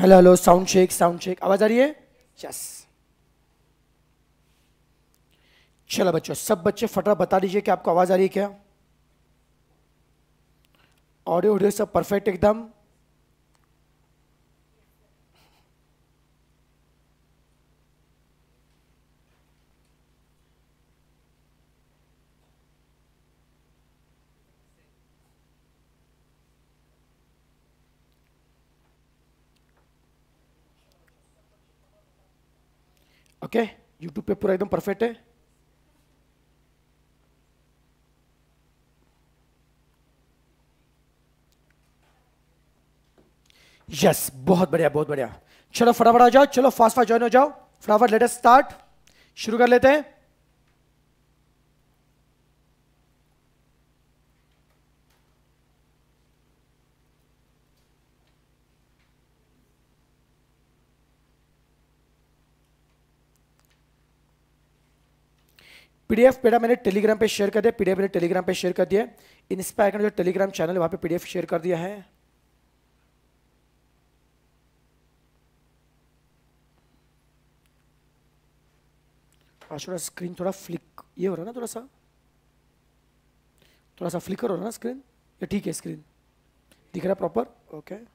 Hello hello sound check sound check आवाज आ रही है यस चलो बच्चों सब बच्चे फटा बता दीजिए कि आपको आवाज आ रही है क्या ऑडियो ऑडियो सब परफेक्ट एकदम ओके यूट्यूब पे पूरा एकदम परफेक्ट है यस yes, बहुत बढ़िया बहुत बढ़िया चलो फटाफट आ जाओ चलो फास्ट फास्ट ज्वाइन हो जाओ फटाफट लेटेस्ट स्टार्ट शुरू कर लेते हैं पीडीएफ बेटा मैंने टेलीग्राम पे शेयर कर दिया पीडीएफ मैंने टेलीग्राम पे शेयर कर दिया इंस्पायर का जो टेलीग्राम चैनल है वहाँ पे पीडीएफ शेयर कर दिया है थोड़ा स्क्रीन थोड़ा फ्लिक ये हो रहा है ना थोड़ा सा थोड़ा सा फ्लिकर हो रहा है ना स्क्रीन ये ठीक है स्क्रीन दिख रहा है प्रॉपर ओके okay.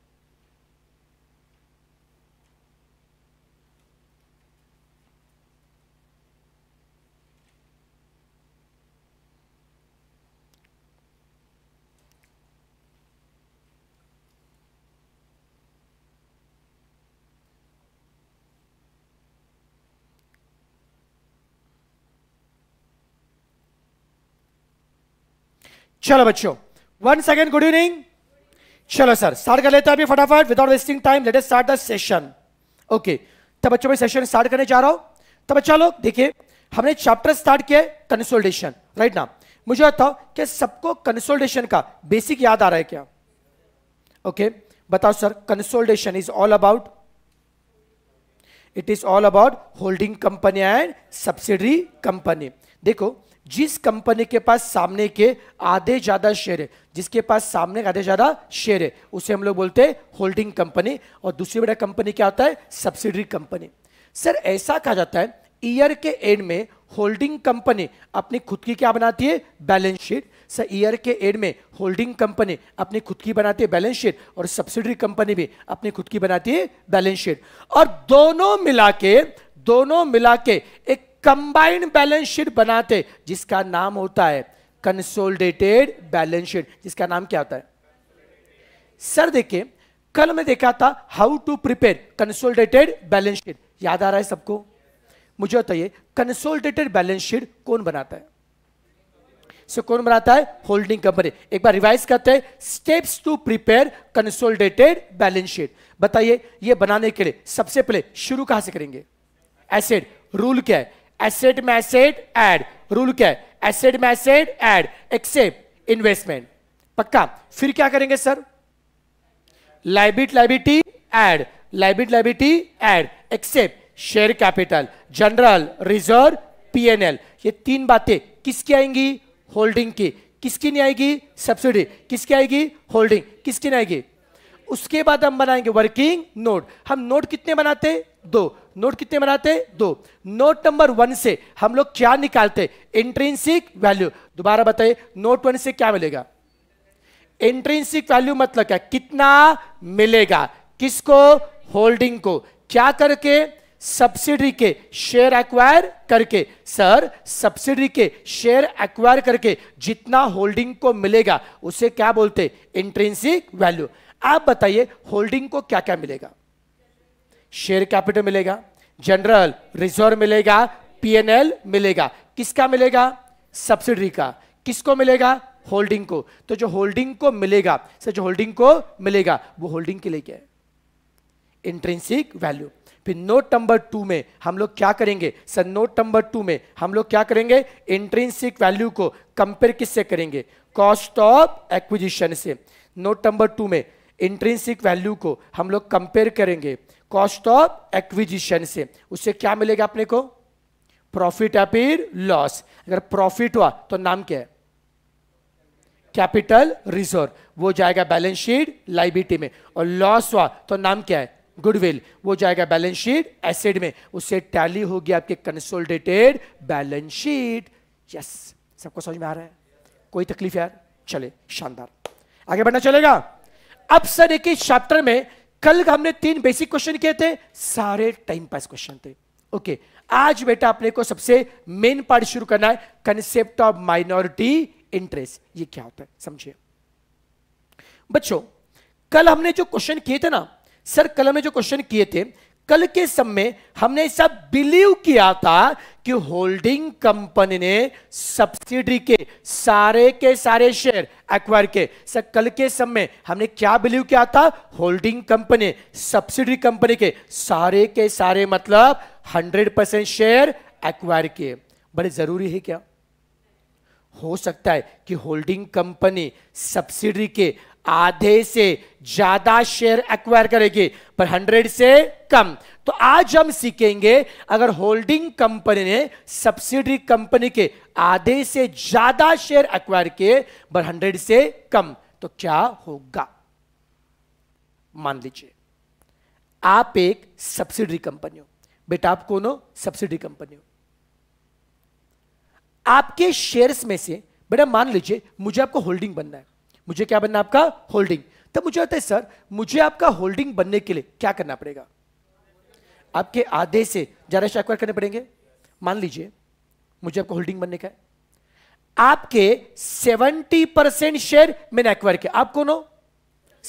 चलो बच्चों वन सेकेंड गुड इवनिंग चलो सर स्टार्ट कर लेते हैं अभी फटाफट without wasting time let's start the session okay तो बच्चों में सेशन स्टार्ट करने जा रहा हूं तो बच्चा लोग देखिए हमने चैप्टर स्टार्ट किया कंसोल्टेशन राइट ना मुझे बताओ कि सबको कंसोल्टेशन का बेसिक याद आ रहा है क्या ओके okay, बताओ sir consolidation is all about it is all about holding company and subsidiary company देखो जिस कंपनी के पास सामने के आधे ज़्यादा शेयर है जिसके पास सामने आधे ज़्यादा शेयर है उसे हम लोग बोलते हैं होल्डिंग कंपनी और दूसरी बड़ा कंपनी क्या होता है सब्सिडरी कंपनी सर ऐसा कहा जाता है ईयर के एंड में होल्डिंग कंपनी अपनी खुद की क्या बनाती है बैलेंस शीट सर ईयर के एंड में होल्डिंग कंपनी अपनी खुद की बनाती है बैलेंस शीट और सब्सिडरी कंपनी भी अपनी खुद की बनाती है बैलेंस शीट और दोनों मिला के दोनों मिला के एक कंबाइंड बैलेंस शीट बनाते जिसका नाम होता है कंसोलिडेटेड बैलेंस शीट जिसका नाम क्या होता है सर देखिए कल मैं देखा था how to prepare consolidated balance sheet याद आ रहा है सबको मुझे बताइए कंसोलिडेटेड बैलेंस शीट कौन बनाता है सो so, कौन बनाता है होल्डिंग कंपनी एक बार रिवाइज करते हैं steps to prepare consolidated balance sheet बताइए ये बनाने के लिए सबसे पहले शुरू कहां से करेंगे एसेट रूल क्या है एसेट मैसेड एड रूल क्या है एसेट मैसेड एड एक्सेप्ट इन्वेस्टमेंट पक्का फिर क्या करेंगे sir liability liability add liability liability add except share capital general reserve PNL ये तीन बातें किसकी आएंगी होल्डिंग की किसकी नहीं आएगी सब्सिडी किसकी आएगी होल्डिंग किसकी नहीं आएगी उसके बाद हम बनाएंगे वर्किंग नोट हम नोट कितने बनाते दो नोट कितने बनाते हैं दो नोट नंबर वन से हम लोग क्या निकालते इंट्रेंसिक वैल्यू दोबारा बताइए नोट वन से क्या मिलेगा इंट्रेंसिक वैल्यू मतलब क्या कितना मिलेगा किसको होल्डिंग को क्या करके सब्सिडी के शेयर एक्वायर करके सर सब्सिडी के शेयर एक्वायर करके जितना होल्डिंग को मिलेगा उसे क्या बोलते इंट्रेंसिक वैल्यू आप बताइए होल्डिंग को क्या क्या मिलेगा शेयर कैपिटल मिलेगा जनरल रिजर्व मिलेगा पीएनएल मिलेगा किसका मिलेगा सब्सिडरी का किसको मिलेगा होल्डिंग को तो जो होल्डिंग को मिलेगा सर जो होल्डिंग को मिलेगा वो होल्डिंग के लिए क्या है इंट्रेंसिक वैल्यू फिर नोट नंबर टू में हम लोग क्या करेंगे सर नोट नंबर टू में हम लोग क्या करेंगे इंट्रेंसिक वैल्यू को कंपेयर किससे करेंगे कॉस्ट ऑफ एक्विजिशन से नोट नंबर टू में इंट्रेंसिक वैल्यू को हम लोग कंपेयर करेंगे कॉस्ट ऑफ एक्विजिशन से उससे क्या मिलेगा अपने को प्रॉफिट या फिर लॉस अगर प्रॉफिट हुआ तो नाम क्या है कैपिटल रिजर्व वो जाएगा बैलेंस शीट लाइबिलिटी में और लॉस हुआ तो नाम क्या है गुडविल वो जाएगा बैलेंस शीट एसिड में उससे टैली होगी आपके कंसोलिडेटेड बैलेंस शीट यस सबको समझ में आ रहा है कोई तकलीफ यार चले शानदार आगे बढ़ना चलेगा अब सर एक ही चैप्टर में कल हमने तीन बेसिक क्वेश्चन किए थे सारे टाइम पास क्वेश्चन थे ओके आज बेटा अपने को सबसे मेन पार्ट शुरू करना है कंसेप्ट ऑफ माइनॉरिटी इंटरेस्ट ये क्या होता है समझिए बच्चों कल हमने जो क्वेश्चन किए थे ना सर कल हमने जो क्वेश्चन किए थे कल के समय हमने ऐसा बिलीव किया था कि होल्डिंग कंपनी ने सब्सिडी के सारे के सारे शेयर एक्वायर के सर कल के समय हमने क्या बिलीव किया था होल्डिंग कंपनी सब्सिडी कंपनी के सारे के सारे मतलब 100 परसेंट शेयर एक्वायर किए बड़े जरूरी है क्या हो सकता है कि होल्डिंग कंपनी सब्सिडी के आधे से ज्यादा शेयर एक्वायर करेगी पर 100 से कम तो आज हम सीखेंगे अगर होल्डिंग कंपनी ने सब्सिडी कंपनी के आधे से ज्यादा शेयर एक्वायर किए पर 100 से कम तो क्या होगा मान लीजिए आप एक सब्सिडी कंपनी हो बेटा आप कौन हो सब्सिडी कंपनी हो आपके शेयर्स में से बेटा मान लीजिए मुझे आपको होल्डिंग बनना है मुझे क्या बनना आपका होल्डिंग तब मुझे होता है सर मुझे आपका होल्डिंग बनने के लिए क्या करना पड़ेगा आपके आधे से ज्यादा एक्वायर करने पड़ेंगे मान लीजिए मुझे आपका होल्डिंग बनने का है आपके 70 परसेंट शेयर मैंने एक्वायर किया आप कौन हो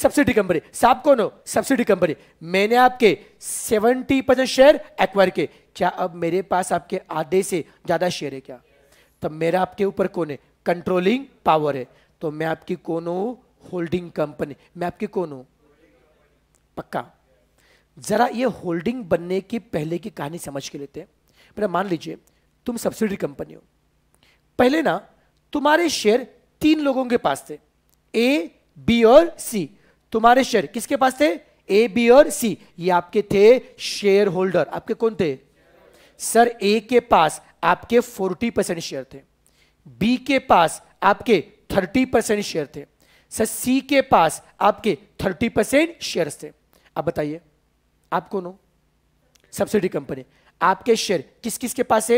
सब्सिडी कंपनी साहब कौन हो सब्सिडी कंपनी मैंने आपके 70 परसेंट शेयर एक्वायर किए क्या अब मेरे पास आपके आधे से ज्यादा शेयर है क्या तब मेरा आपके ऊपर कौन है कंट्रोलिंग पावर है तो मैं आपकी कौन हूँ होल्डिंग कंपनी मैं आपकी कौन हूँ पक्का जरा ये होल्डिंग बनने की पहले की कहानी समझ के लेते हैं मेरा मान लीजिए तुम सब्सिडी कंपनी हो पहले ना तुम्हारे शेयर तीन लोगों के पास थे ए बी और सी तुम्हारे शेयर किसके पास थे ए बी और सी ये आपके थे शेयर होल्डर आपके कौन थे सर ए के पास आपके 40 परसेंट शेयर थे बी के पास आपके थर्टी परसेंट शेयर थे सर सी के पास आपके थर्टी परसेंट शेयर थे आप बताइए आप कौन हो सब्सिडी कंपनी आपके शेयर किस किस के पास है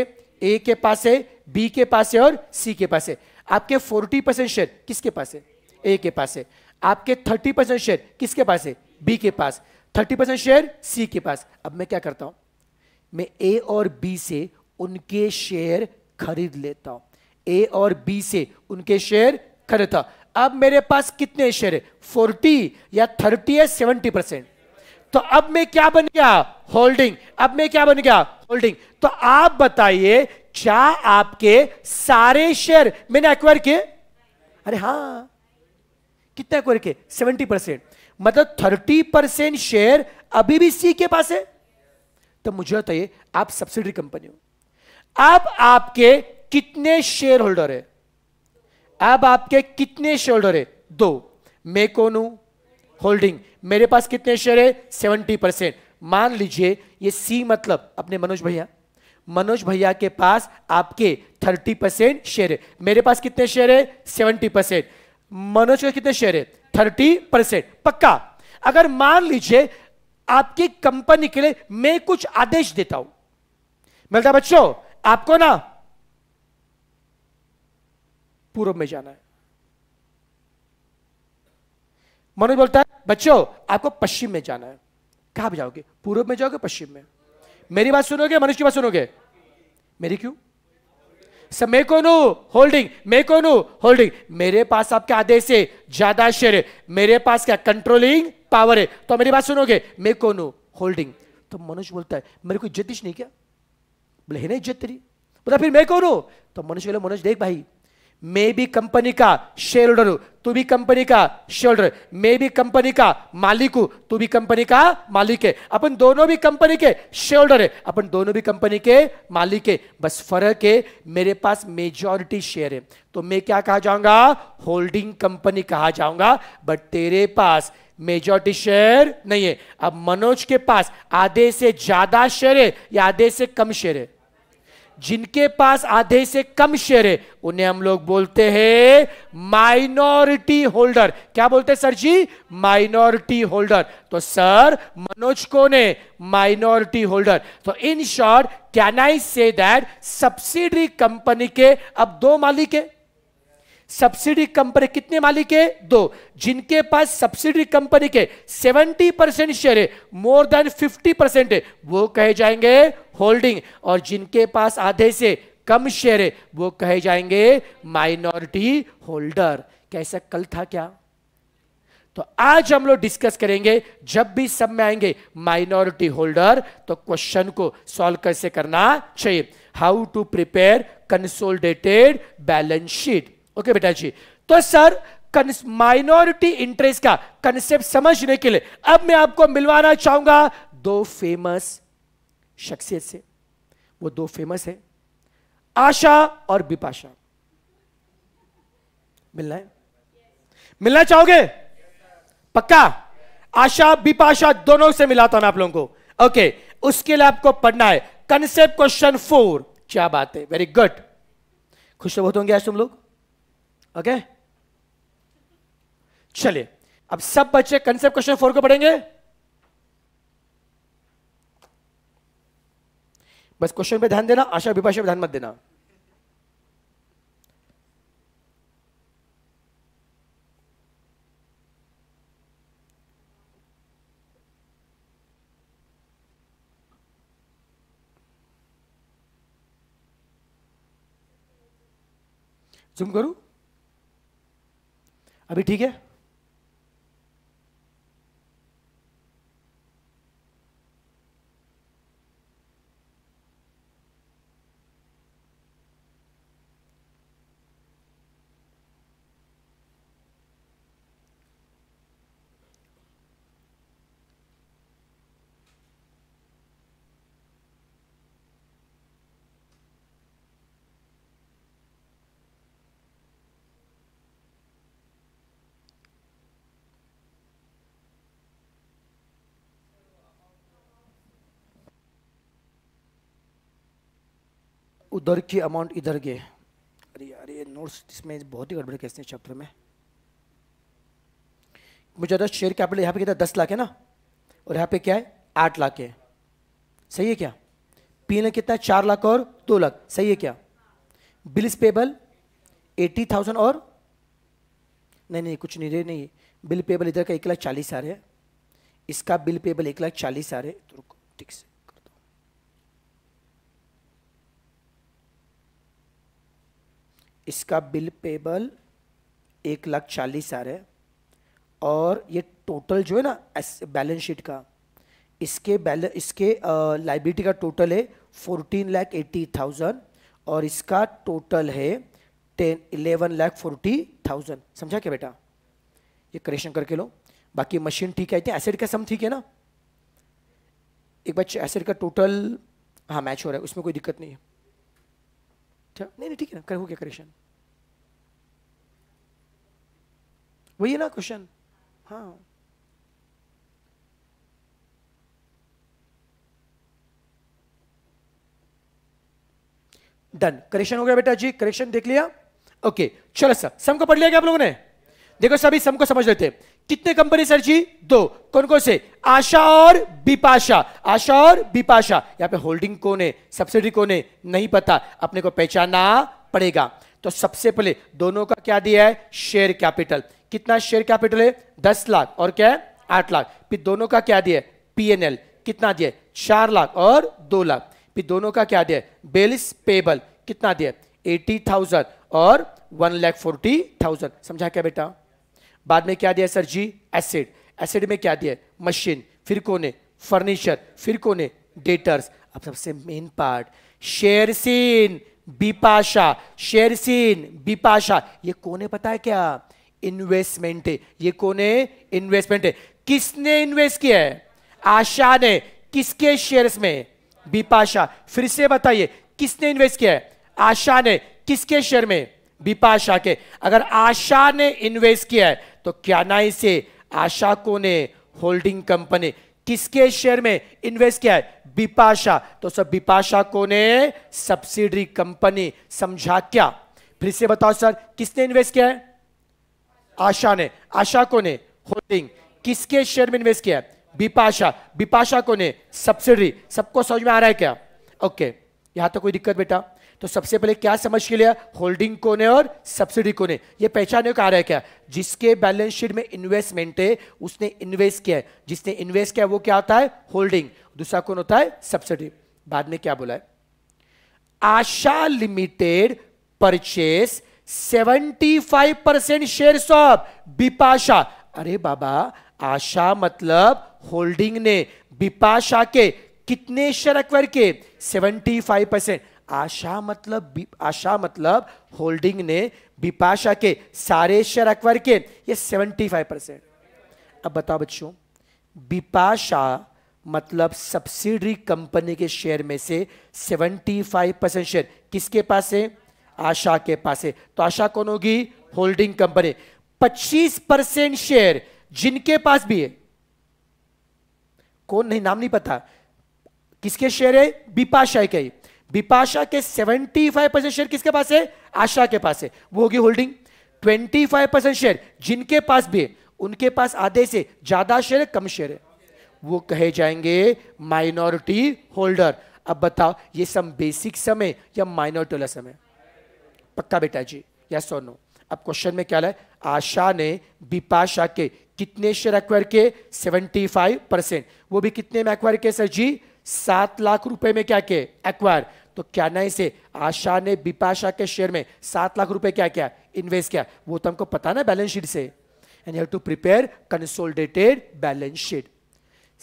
ए के पास है बी के पास है और सी के पास है आपके फोर्टी परसेंट शेयर किसके पास है ए के पास है आपके थर्टी परसेंट शेयर किसके पास है बी के पास थर्टी परसेंट शेयर सी के पास अब मैं क्या करता हूं मैं ए और बी से उनके शेयर खरीद लेता हूं ए और बी से उनके शेयर था अब मेरे पास कितने शेयर है फोर्टी या थर्टी है सेवेंटी परसेंट तो अब मैं क्या बन गया होल्डिंग अब मैं क्या बन गया होल्डिंग तो आप बताइए क्या आपके सारे शेयर मैंने एक्वायर किए अरे हाँ कितने एक्वायर किए सेवेंटी परसेंट मतलब थर्टी परसेंट शेयर अभी भी सी के पास है तो मुझे बताइए आप सब्सिडरी कंपनी हो अब आपके कितने शेयर होल्डर है अब आपके कितने शोल्डर है दो मैं कौन हूं होल्डिंग मेरे पास कितने शेयर है सेवेंटी परसेंट मान लीजिए ये सी मतलब अपने मनोज भैया मनोज भैया के पास आपके थर्टी परसेंट शेयर है मेरे पास कितने शेयर है सेवेंटी परसेंट मनोज का कितने शेयर है थर्टी परसेंट पक्का अगर मान लीजिए आपकी कंपनी के लिए मैं कुछ आदेश देता हूं मिलता बच्चों आपको ना पूर्व में जाना है मनोज बोलता है बच्चों आपको पश्चिम में जाना है कहा जाओगे पूर्व में जाओगे पश्चिम में मेरी बात सुनोगे मनुष्य की बात सुनोगे मेरी क्यों सब मैं कौन होल्डिंग मे कौन होल्डिंग मेरे पास आपके आदेश है ज्यादा शेर है मेरे पास क्या कंट्रोलिंग पावर है तो मेरी बात सुनोगे मैं कौन हूं होल्डिंग तो मनुष्य बोलता है मेरे को इज्जत नहीं क्या बोले है ना इज्जत तेरी बोला फिर मैं कौन हूं तो मनुष्य बोले मनोज देख भाई મેબી કંપની કા શેરહોલ્ડર તુબી કંપની કા શેરહોલ્ડર મેબી કંપની કા માલિકુ તુબી કંપની કા માલિક હે આપણ દોનો ભી કંપની કે શેરહોલ્ડર હે આપણ દોનો ભી કંપની કે માલિક હે બસ ફરક હે મેરે પાસ મેજોરિટી શેર હે તો મેં ક્યા કહા જાઉંગા હોલ્ડિંગ કંપની કહા જાઉંગા બટ तेरे पास મેજોરિટી શેર નહીં હે અબ મનોજ કે પાસ આધે સે જ્યાદા શેર હે કે આધે સે કમ શેર હે जिनके पास आधे से कम शेयर है उन्हें हम लोग बोलते हैं माइनॉरिटी होल्डर क्या बोलते हैं सर जी माइनॉरिटी होल्डर तो सर मनोज कौन है माइनॉरिटी होल्डर तो in short can I say that subsidy company के अब दो मालिक है सब्सिडी कंपनी कितने मालिक है दो जिनके पास सब्सिडी कंपनी के 70 परसेंट शेयर है मोर देन 50 परसेंट है वो कहे जाएंगे होल्डिंग और जिनके पास आधे से कम शेयर है वो कहे जाएंगे माइनॉरिटी होल्डर कैसा कल था क्या तो आज हम लोग डिस्कस करेंगे जब भी सब में आएंगे माइनॉरिटी होल्डर तो क्वेश्चन को सॉल्व कैसे करना चाहिए how to prepare consolidated balance sheet okay बेटा जी तो सर माइनॉरिटी इंटरेस्ट का कंसेप्ट समझने के लिए अब मैं आपको मिलवाना चाहूंगा दो फेमस शख्सियत से वो दो फेमस है आशा और बिपाशा मिलना है मिलना चाहोगे पक्का आशा बिपाशा दोनों से मिलाता हूं मैं आप लोगों को ओके उसके लिए आपको पढ़ना है कंसेप्ट क्वेश्चन फोर क्या बात है वेरी गुड खुश बहुत होंगे आज तुम लोग ओके चलिए अब सब बच्चे कंसेप्ट क्वेश्चन फोर को पढ़ेंगे बस क्वेश्चन पे ध्यान देना आशा विपाशा पर ध्यान मत देना जूम करूं अभी ठीक है उधर की अमाउंट इधर गए अरे यार ये नोट्स इसमें बहुत ही गड़बड़ कैसे चैप्टर में मुझे ज़्यादा शेयर कैपिटल यहाँ पे कितना दस लाख है ना और यहाँ पे क्या है आठ लाख है सही है क्या पी ने कितना है चार लाख और दो लाख सही है क्या बिल्स पेबल एटी थाउजेंड और नहीं नहीं कुछ नहीं नहीं बिल पेबल इधर का एक लाख चालीस हजार है इसका बिल पेबल एक लाख चालीस हजार है तो ठीक से इसका बिल पेबल एक लाख चालीस हज़ार है और ये टोटल जो है ना बैलेंस शीट का इसके बैल इसके लाइबिलिटी का टोटल है फोर्टीन लाख एट्टी थाउजेंड और इसका टोटल है ten eleven lakh forty thousand समझा क्या बेटा ये करेक्शन करके लो बाकी मशीन ठीक है एसेड एसिड का सम ठीक है ना एक बार एसिड का टोटल हाँ मैच हो रहा है उसमें कोई दिक्कत नहीं है अच्छा नहीं नहीं ठीक है ना कर हो गया करेक्शन वही है ना क्वेश्चन हाँ डन करेक्शन हो गया बेटा जी करेक्शन देख लिया ओके चलो सर सम को पढ़ लिया क्या आप लोगों ने देखो सभी सम को समझ लेते हैं कितने कंपनी सर जी दो कौन कौन से आशा और बिपाशा आशा और बिपाशा यहां पे होल्डिंग कौन है सब्सिडी कौन है नहीं पता अपने को पहचानना पड़ेगा तो सबसे पहले दोनों का क्या दिया है शेयर कैपिटल कितना शेयर कैपिटल है दस लाख और क्या है आठ लाख फिर दोनों का क्या दिया पीएनएल कितना दिया चार लाख और दो लाख फिर दोनों का क्या दिया बेलिस पेबल कितना दिया एटी थाउजेंड और वन लैख फोर्टी थाउजेंड समझा क्या बेटा बाद में क्या दिया सर जी एसिड एसिड में क्या दिया मशीन फिर कोने फर्नीचर फिर कोने डेटर्स अब सबसे मेन पार्ट शेरसिन बिपाशा सीन बिपाशा ये कोने पता है क्या इन्वेस्टमेंट है ये कोने इन्वेस्टमेंट है किसने इन्वेस्ट किया है आशा ने किसके शेयर्स में बिपाशा फिर से बताइए किसने इन्वेस्ट किया है आशा ने किसके शेयर में बिपाशा के अगर आशा ने इन्वेस्ट किया है तो क्या ना इसे आशा को ने होल्डिंग कंपनी किसके शेयर में इन्वेस्ट किया है बिपाशा तो सब बिपाशा को ने सब्सिडरी कंपनी समझा क्या फिर से बताओ सर किसने इन्वेस्ट किया है आशा ने आशा को ने होल्डिंग किसके शेयर में इन्वेस्ट किया है बिपाशा बिपाशा को ने सब्सिडरी सबको समझ में आ रहा है क्या ओके यहां तो कोई दिक्कत बेटा तो सबसे पहले क्या समझ के लिया होल्डिंग कोने और सब्सिडी कोने ये पहचाने का आ रहा है क्या जिसके बैलेंस शीट में इन्वेस्टमेंट है उसने इन्वेस्ट किया है जिसने इन्वेस्ट किया वो क्या होता है होल्डिंग दूसरा कौन होता है सब्सिडी बाद में क्या बोला है Asha limited purchase 75 percent share of Bipasha अरे बाबा आशा मतलब होल्डिंग ने बिपाशा के कितने शेयर अक्वायर के 75 परसेंट आशा मतलब आशा मतलब होल्डिंग ने बिपाशा के सारे शेयर अक्वायर किए ये 75 परसेंट अब बताओ बच्चों बिपाशा मतलब सब्सिडरी कंपनी के शेयर में से 75 परसेंट शेयर किसके पास है आशा के पास है तो आशा कौन होगी होल्डिंग कंपनी 25 परसेंट शेयर जिनके पास भी है कौन नहीं नाम नहीं पता किसके शेयर है बिपाशा के ही बिपाशा के 75 परसेंट शेयर किसके पास है आशा के पास है वो होगी होल्डिंग 25 परसेंट शेयर जिनके पास भी है उनके पास आधे से ज्यादा शेयर कम शेयर है वो कहे जाएंगे माइनॉरिटी होल्डर अब बताओ ये सम बेसिक समय या माइनॉरिटी वाला समय पक्का बेटा जी या सोनो अब क्वेश्चन में क्या है आशा ने बिपाशा के कितने शेयर एक्वायर किए फाइव परसेंट वो भी कितने में एक्वायर किए सर जी सात लाख रुपए में क्या के एक्वायर तो क्या नहीं से आशा ने बिपाशा के शेयर में सात लाख रुपए क्या किया इन्वेस्ट किया वो तो हमको पता ना बैलेंस शीट से and you to prepare consolidated balance sheet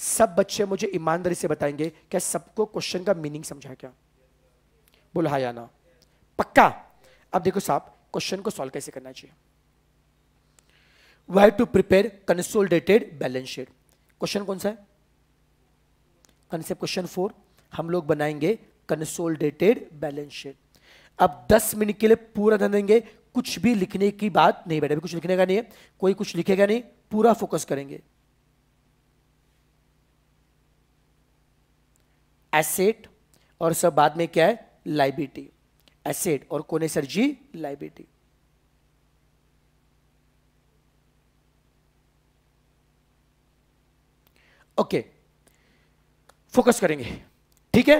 सब बच्चे मुझे ईमानदारी से बताएंगे क्या सबको क्वेश्चन का मीनिंग समझा क्या बोला हाँ ना पक्का अब देखो साहब क्वेश्चन को सॉल्व कैसे करना चाहिए why to prepare consolidated balance sheet question कौन सा है कंसेप्ट क्वेश्चन फोर हम लोग बनाएंगे कंसोलिडेटेड बैलेंस शीट अब 10 मिनट के लिए पूरा ध्यान देंगे कुछ भी लिखने की बात नहीं बैठे कुछ लिखने का नहीं है कोई कुछ लिखेगा नहीं पूरा फोकस करेंगे एसेट और सब बाद में क्या है लाइबिलिटी एसेट और कोने sir ji liability okay okay. Focus करेंगे ठीक है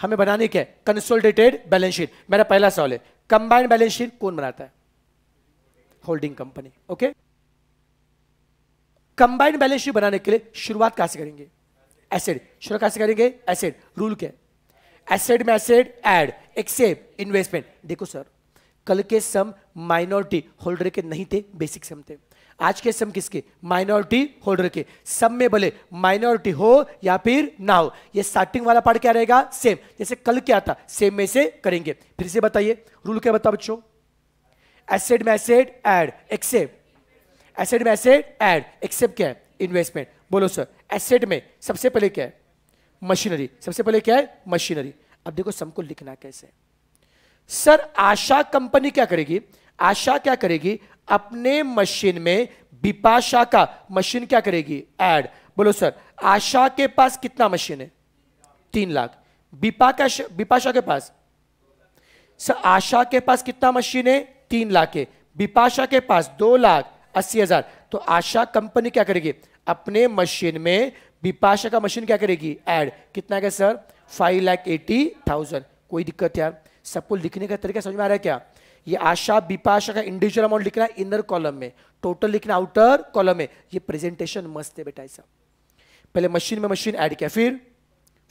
हमें बनाने के कंसोलिडेटेड बैलेंस शीट मेरा पहला सवाल है कंबाइंड बैलेंस शीट कौन बनाता है holding company okay combined balance sheet बनाने के लिए शुरुआत कहां से करेंगे एसेड शुरुआत कहां से करेंगे एसेड रूल क्या है एसेड में एसेड एड एक्सेप इन्वेस्टमेंट देखो सर कल के सम माइनॉरिटी होल्डर के नहीं थे बेसिक सम थे आज के सम किसके माइनॉरिटी होल्डर के सम में भले माइनॉरिटी हो या फिर ना हो ये स्टार्टिंग वाला पार्ट क्या रहेगा सेम जैसे कल क्या था सेम में से करेंगे फिर से बताइए रूल क्या बताओ बच्चों एसेड में एसेड एड एक्सेप्ट एसेड में एसेड एड एक्सेप्ट क्या है इन्वेस्टमेंट बोलो सर एसेड में सबसे पहले क्या है मशीनरी सबसे पहले क्या है मशीनरी अब देखो सम को लिखना कैसे सर आशा कंपनी क्या करेगी आशा क्या करेगी अपने मशीन में बिपाशा का मशीन क्या करेगी ऐड बोलो सर आशा के पास कितना मशीन है तीन लाख बिपा का बिपाशा के पास सर आशा के पास कितना मशीन है तीन लाख है बिपाशा के पास दो लाख अस्सी हजार तो आशा कंपनी क्या करेगी अपने मशीन में बिपाशा का मशीन क्या करेगी ऐड कितना क्या sir five lakh eighty thousand कोई दिक्कत यार सबको लिखने का तरीका समझ में आ रहा है क्या ये आशा बिपाशा का इंडिविजुअल अमाउंट लिखना है इनर कॉलम में टोटल लिखना आउटर कॉलम में ये प्रेजेंटेशन मस्त है बेटा ऐसा पहले मशीन में मशीन ऐड किया फिर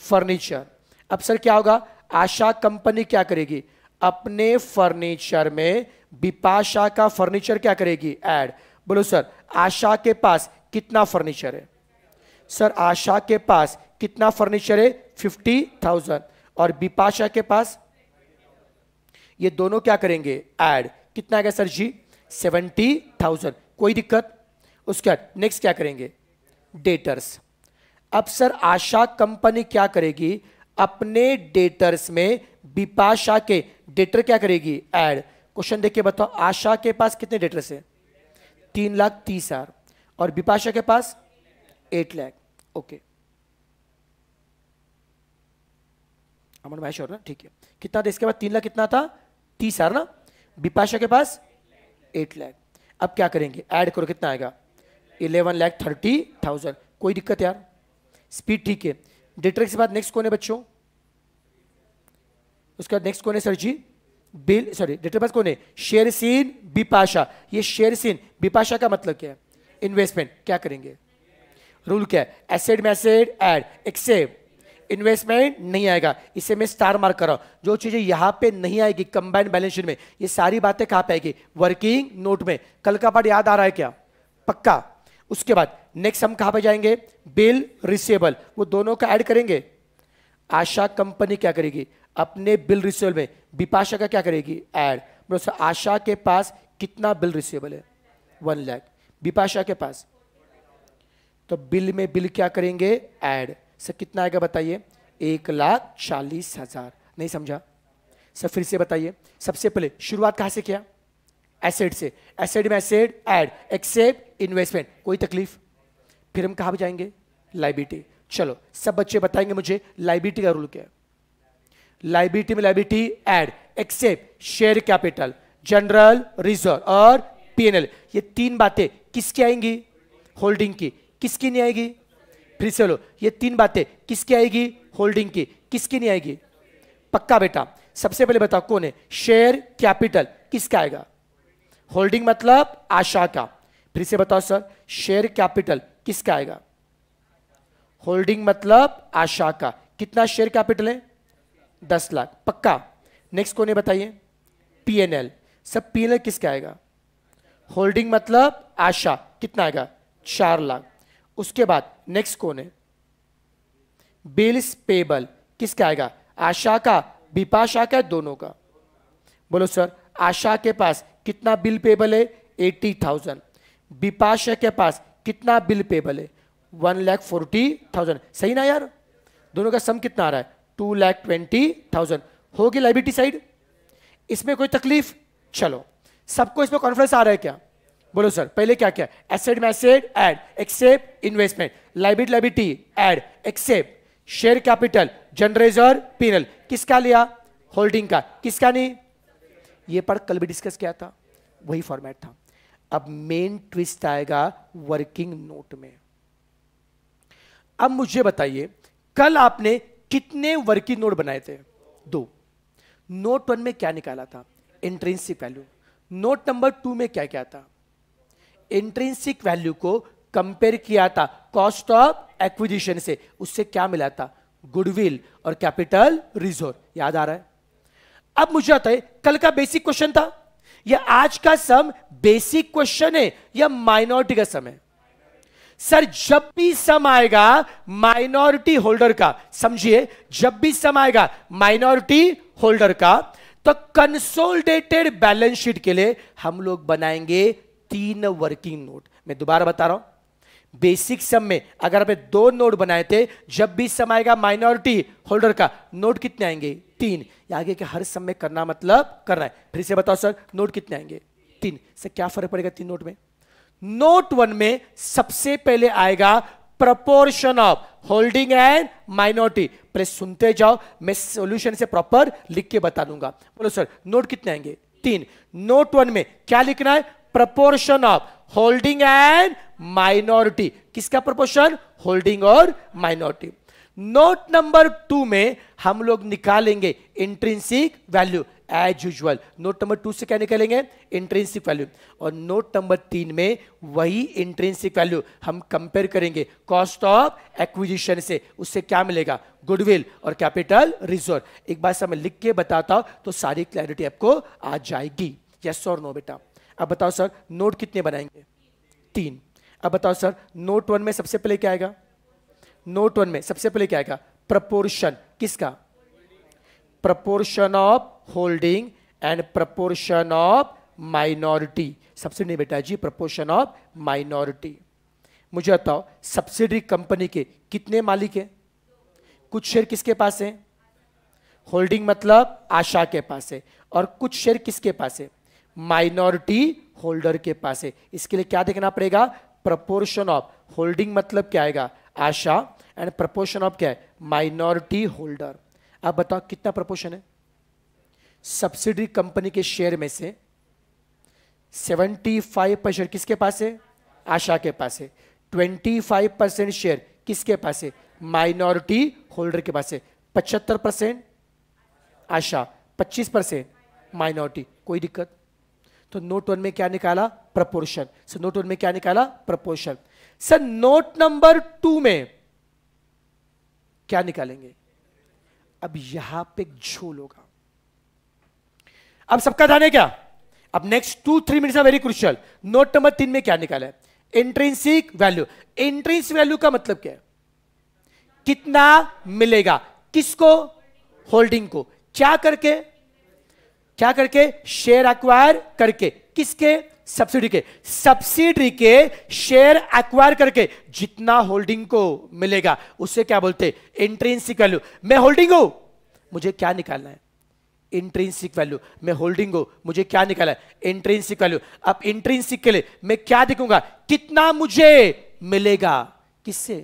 फर्नीचर अब सर क्या होगा आशा कंपनी क्या करेगी अपने फर्नीचर में बिपाशा का फर्नीचर क्या करेगी ऐड बोलो सर आशा के पास कितना फर्नीचर है सर आशा के पास कितना फर्नीचर है फिफ्टी थाउजेंड और बिपाशा के पास ये दोनों क्या करेंगे ऐड कितना आ गया सर जी सेवेंटी थाउजेंड कोई दिक्कत उसके बाद नेक्स्ट क्या करेंगे डेटर्स अब सर आशा कंपनी क्या करेगी अपने डेटर्स में बिपाशा के डेटर क्या करेगी ऐड क्वेश्चन देखिए बताओ आशा के पास कितने डेटर्स है तीन लाख तीस हजार और बिपाशा के पास एट लाख ओके अमन महेश और ना ठीक है कितना था इसके बाद तीन लाख कितना था तीस आर ना बिपाशा के पास एट लैख अब क्या करेंगे ऐड करो कितना आएगा इलेवन लैख थर्टी थाउजेंड कोई दिक्कत यार स्पीड ठीक है डेटर के बाद नेक्स्ट कौन है बच्चों उसके बाद नेक्स्ट कौन है sir ji bill sorry debtor पास कौन है शेरसिन बिपाशा ये शेरसिन बिपाशा का मतलब क्या है इन्वेस्टमेंट क्या करेंगे रूल क्या है एसेड मैसेड एड एक्सेप्ट इन्वेस्टमेंट नहीं आएगा इसे मैं स्टार मार्क कर रहा हूं जो चीजें यहां पे नहीं आएगी कंबाइंड बैलेंस शीट में ये सारी बातें कहां पे आएगी वर्किंग नोट में कल का पार्ट याद आ रहा है क्या पक्का उसके बाद नेक्स्ट हम कहां पे जाएंगे बिल रिसेबल वो दोनों का ऐड करेंगे आशा कंपनी क्या करेगी अपने बिल रिसेबल में बिपाशा का क्या करेगी एड आशा के पास कितना बिल रिसेबल है वन लैख बिपाशा के पास तो बिल में बिल क्या करेंगे एड सर कितना आएगा बताइए एक लाख चालीस हजार नहीं समझा सर फिर से बताइए सबसे पहले शुरुआत कहाँ से किया एसेड से एसेड में एसेड एड एक्सेप्ट इन्वेस्टमेंट कोई तकलीफ फिर हम कहाँ जाएंगे लाइबिलिटी चलो सब बच्चे बताएंगे मुझे लाइबिलिटी का रूल क्या है लाइबिलिटी में liability add except share capital general reserve और पीएनएल ये तीन बातें किसकी आएंगी होल्डिंग की किसकी नहीं आएगी फिर से बोलो ये तीन बातें किसकी आएगी होल्डिंग की किसकी नहीं आएगी पक्का बेटा सबसे पहले बताओ कौन है शेयर कैपिटल किसका आएगा होल्डिंग मतलब आशा का फिर से बताओ सर शेयर कैपिटल किसका आएगा होल्डिंग मतलब आशा का कितना शेयर कैपिटल है दस लाख पक्का नेक्स्ट कौन है बताइए पीएनएल सब पीएनएल किसका आएगा होल्डिंग मतलब आशा कितना आएगा चार लाख उसके बाद नेक्स्ट कौन है बिल्स पेबल किसका आएगा आशा का बिपाशा का दोनों का बोलो सर आशा के पास कितना बिल पेबल है एट्टी थाउजेंड बिपाशा के पास कितना बिल पेबल है वन लैख फोर्टी थाउजेंड सही ना यार दोनों का सम कितना आ रहा है टू लैख ट्वेंटी थाउजेंड होगी लाइब्रिटी साइड इसमें कोई तकलीफ चलो सबको इसमें कॉन्फिडेंस आ रहा है क्या बोलो सर पहले क्या क्या एसेट मैसेड add except investment liability liability add except share capital general reserve PNL किसका लिया होल्डिंग का किसका नहीं ये पढ़ कल भी डिस्कस किया था वही फॉर्मेट था अब मेन ट्विस्ट आएगा वर्किंग नोट में अब मुझे बताइए कल आपने कितने वर्किंग नोट बनाए थे दो नोट वन में क्या निकाला था intrinsic value note number two में क्या क्या था इंट्रेंसिक वैल्यू को कंपेयर किया था कॉस्ट ऑफ एक्विजिशन से उससे क्या मिला था गुडविल और कैपिटल रिजोर याद आ रहा है अब मुझे आता है कल का बेसिक क्वेश्चन था या आज का सम बेसिक क्वेश्चन है या माइनॉरिटी का सम है सर जब भी सम आएगा माइनॉरिटी होल्डर का समझिए जब भी सम आएगा माइनॉरिटी होल्डर का तो कंसोलिडेटेड बैलेंस शीट के लिए हम लोग बनाएंगे तीन वर्किंग नोट मैं दोबारा बता रहा हूं बेसिक सम में अगर आपने दो नोट बनाए थे जब भी सम आएगा माइनॉरिटी होल्डर का नोट कितने आएंगे तीन आगे के हर सम में करना मतलब करना है फिर से बताओ सर नोट कितने आएंगे तीन से क्या फर्क पड़ेगा तीन नोट में नोट वन में सबसे पहले आएगा proportion of holding and minority पहले सुनते जाओ मैं सॉल्यूशन से प्रॉपर लिख के बता दूंगा बोलो सर नोट कितने आएंगे तीन नोट वन में क्या लिखना है proportion of holding and minority किसका प्रपोर्शन होल्डिंग और माइनॉरिटी नोट नंबर टू में हम लोग निकालेंगे intrinsic value as usual note number two से क्या निकालेंगे इंट्रेंसिक वैल्यू और नोट नंबर तीन में वही इंट्रेंसिक वैल्यू हम कंपेयर करेंगे कॉस्ट ऑफ एक्विजिशन से उससे क्या मिलेगा गुडविल और कैपिटल रिजर्व एक बार से मैं लिख के बताता हूं तो सारी क्लैरिटी आपको आ जाएगी यस और नो बेटा अब बताओ सर नोट कितने बनाएंगे तीन अब बताओ सर नोट वन में सबसे पहले क्या आएगा नोट वन में सबसे पहले क्या आएगा प्रपोर्शन किसका proportion of holding and proportion of minority subsidy बेटा जी प्रपोर्शन ऑफ माइनॉरिटी मुझे बताओ सब्सिडी कंपनी के कितने मालिक हैं कुछ शेयर किसके पास है होल्डिंग मतलब आशा के पास है और कुछ शेयर किसके पास है माइनॉरिटी होल्डर के पास है इसके लिए क्या देखना पड़ेगा प्रपोर्शन ऑफ होल्डिंग मतलब क्या आएगा आशा एंड प्रपोर्शन ऑफ क्या है माइनॉरिटी होल्डर आप बताओ कितना प्रपोर्शन है सब्सिडी कंपनी के शेयर में से 75 परसेंट किसके पास है आशा के पास है 25 परसेंट शेयर किसके पास है माइनॉरिटी होल्डर के पास है पचहत्तर परसेंट आशा 25 परसेंट माइनॉरिटी कोई दिक्कत तो नोट वन में क्या निकाला प्रपोर्शन सर नोट वन में क्या निकाला proportion sir note number two में क्या निकालेंगे अब यहां पे झोल होगा अब सबका ध्यान है क्या अब next two three minutes are very crucial note number तीन में क्या निकाला है इंट्रेंसिक वैल्यू इंट्रेंस वैल्यू का मतलब क्या है कितना मिलेगा किसको होल्डिंग को क्या करके क्या करके शेयर एक्वायर करके किसके सब्सिडी के सब्सिडी के शेयर एक्वायर करके जितना होल्डिंग को मिलेगा उससे क्या बोलते इंट्रेंसिक वैल्यू मैं होल्डिंग हूं मुझे क्या निकालना है इंट्रेंसिक वैल्यू मैं होल्डिंग हूं मुझे क्या निकालना है इंट्रेंसिक वैल्यू अब इंट्रेंसिक के लिए मैं क्या देखूंगा कितना मुझे मिलेगा किससे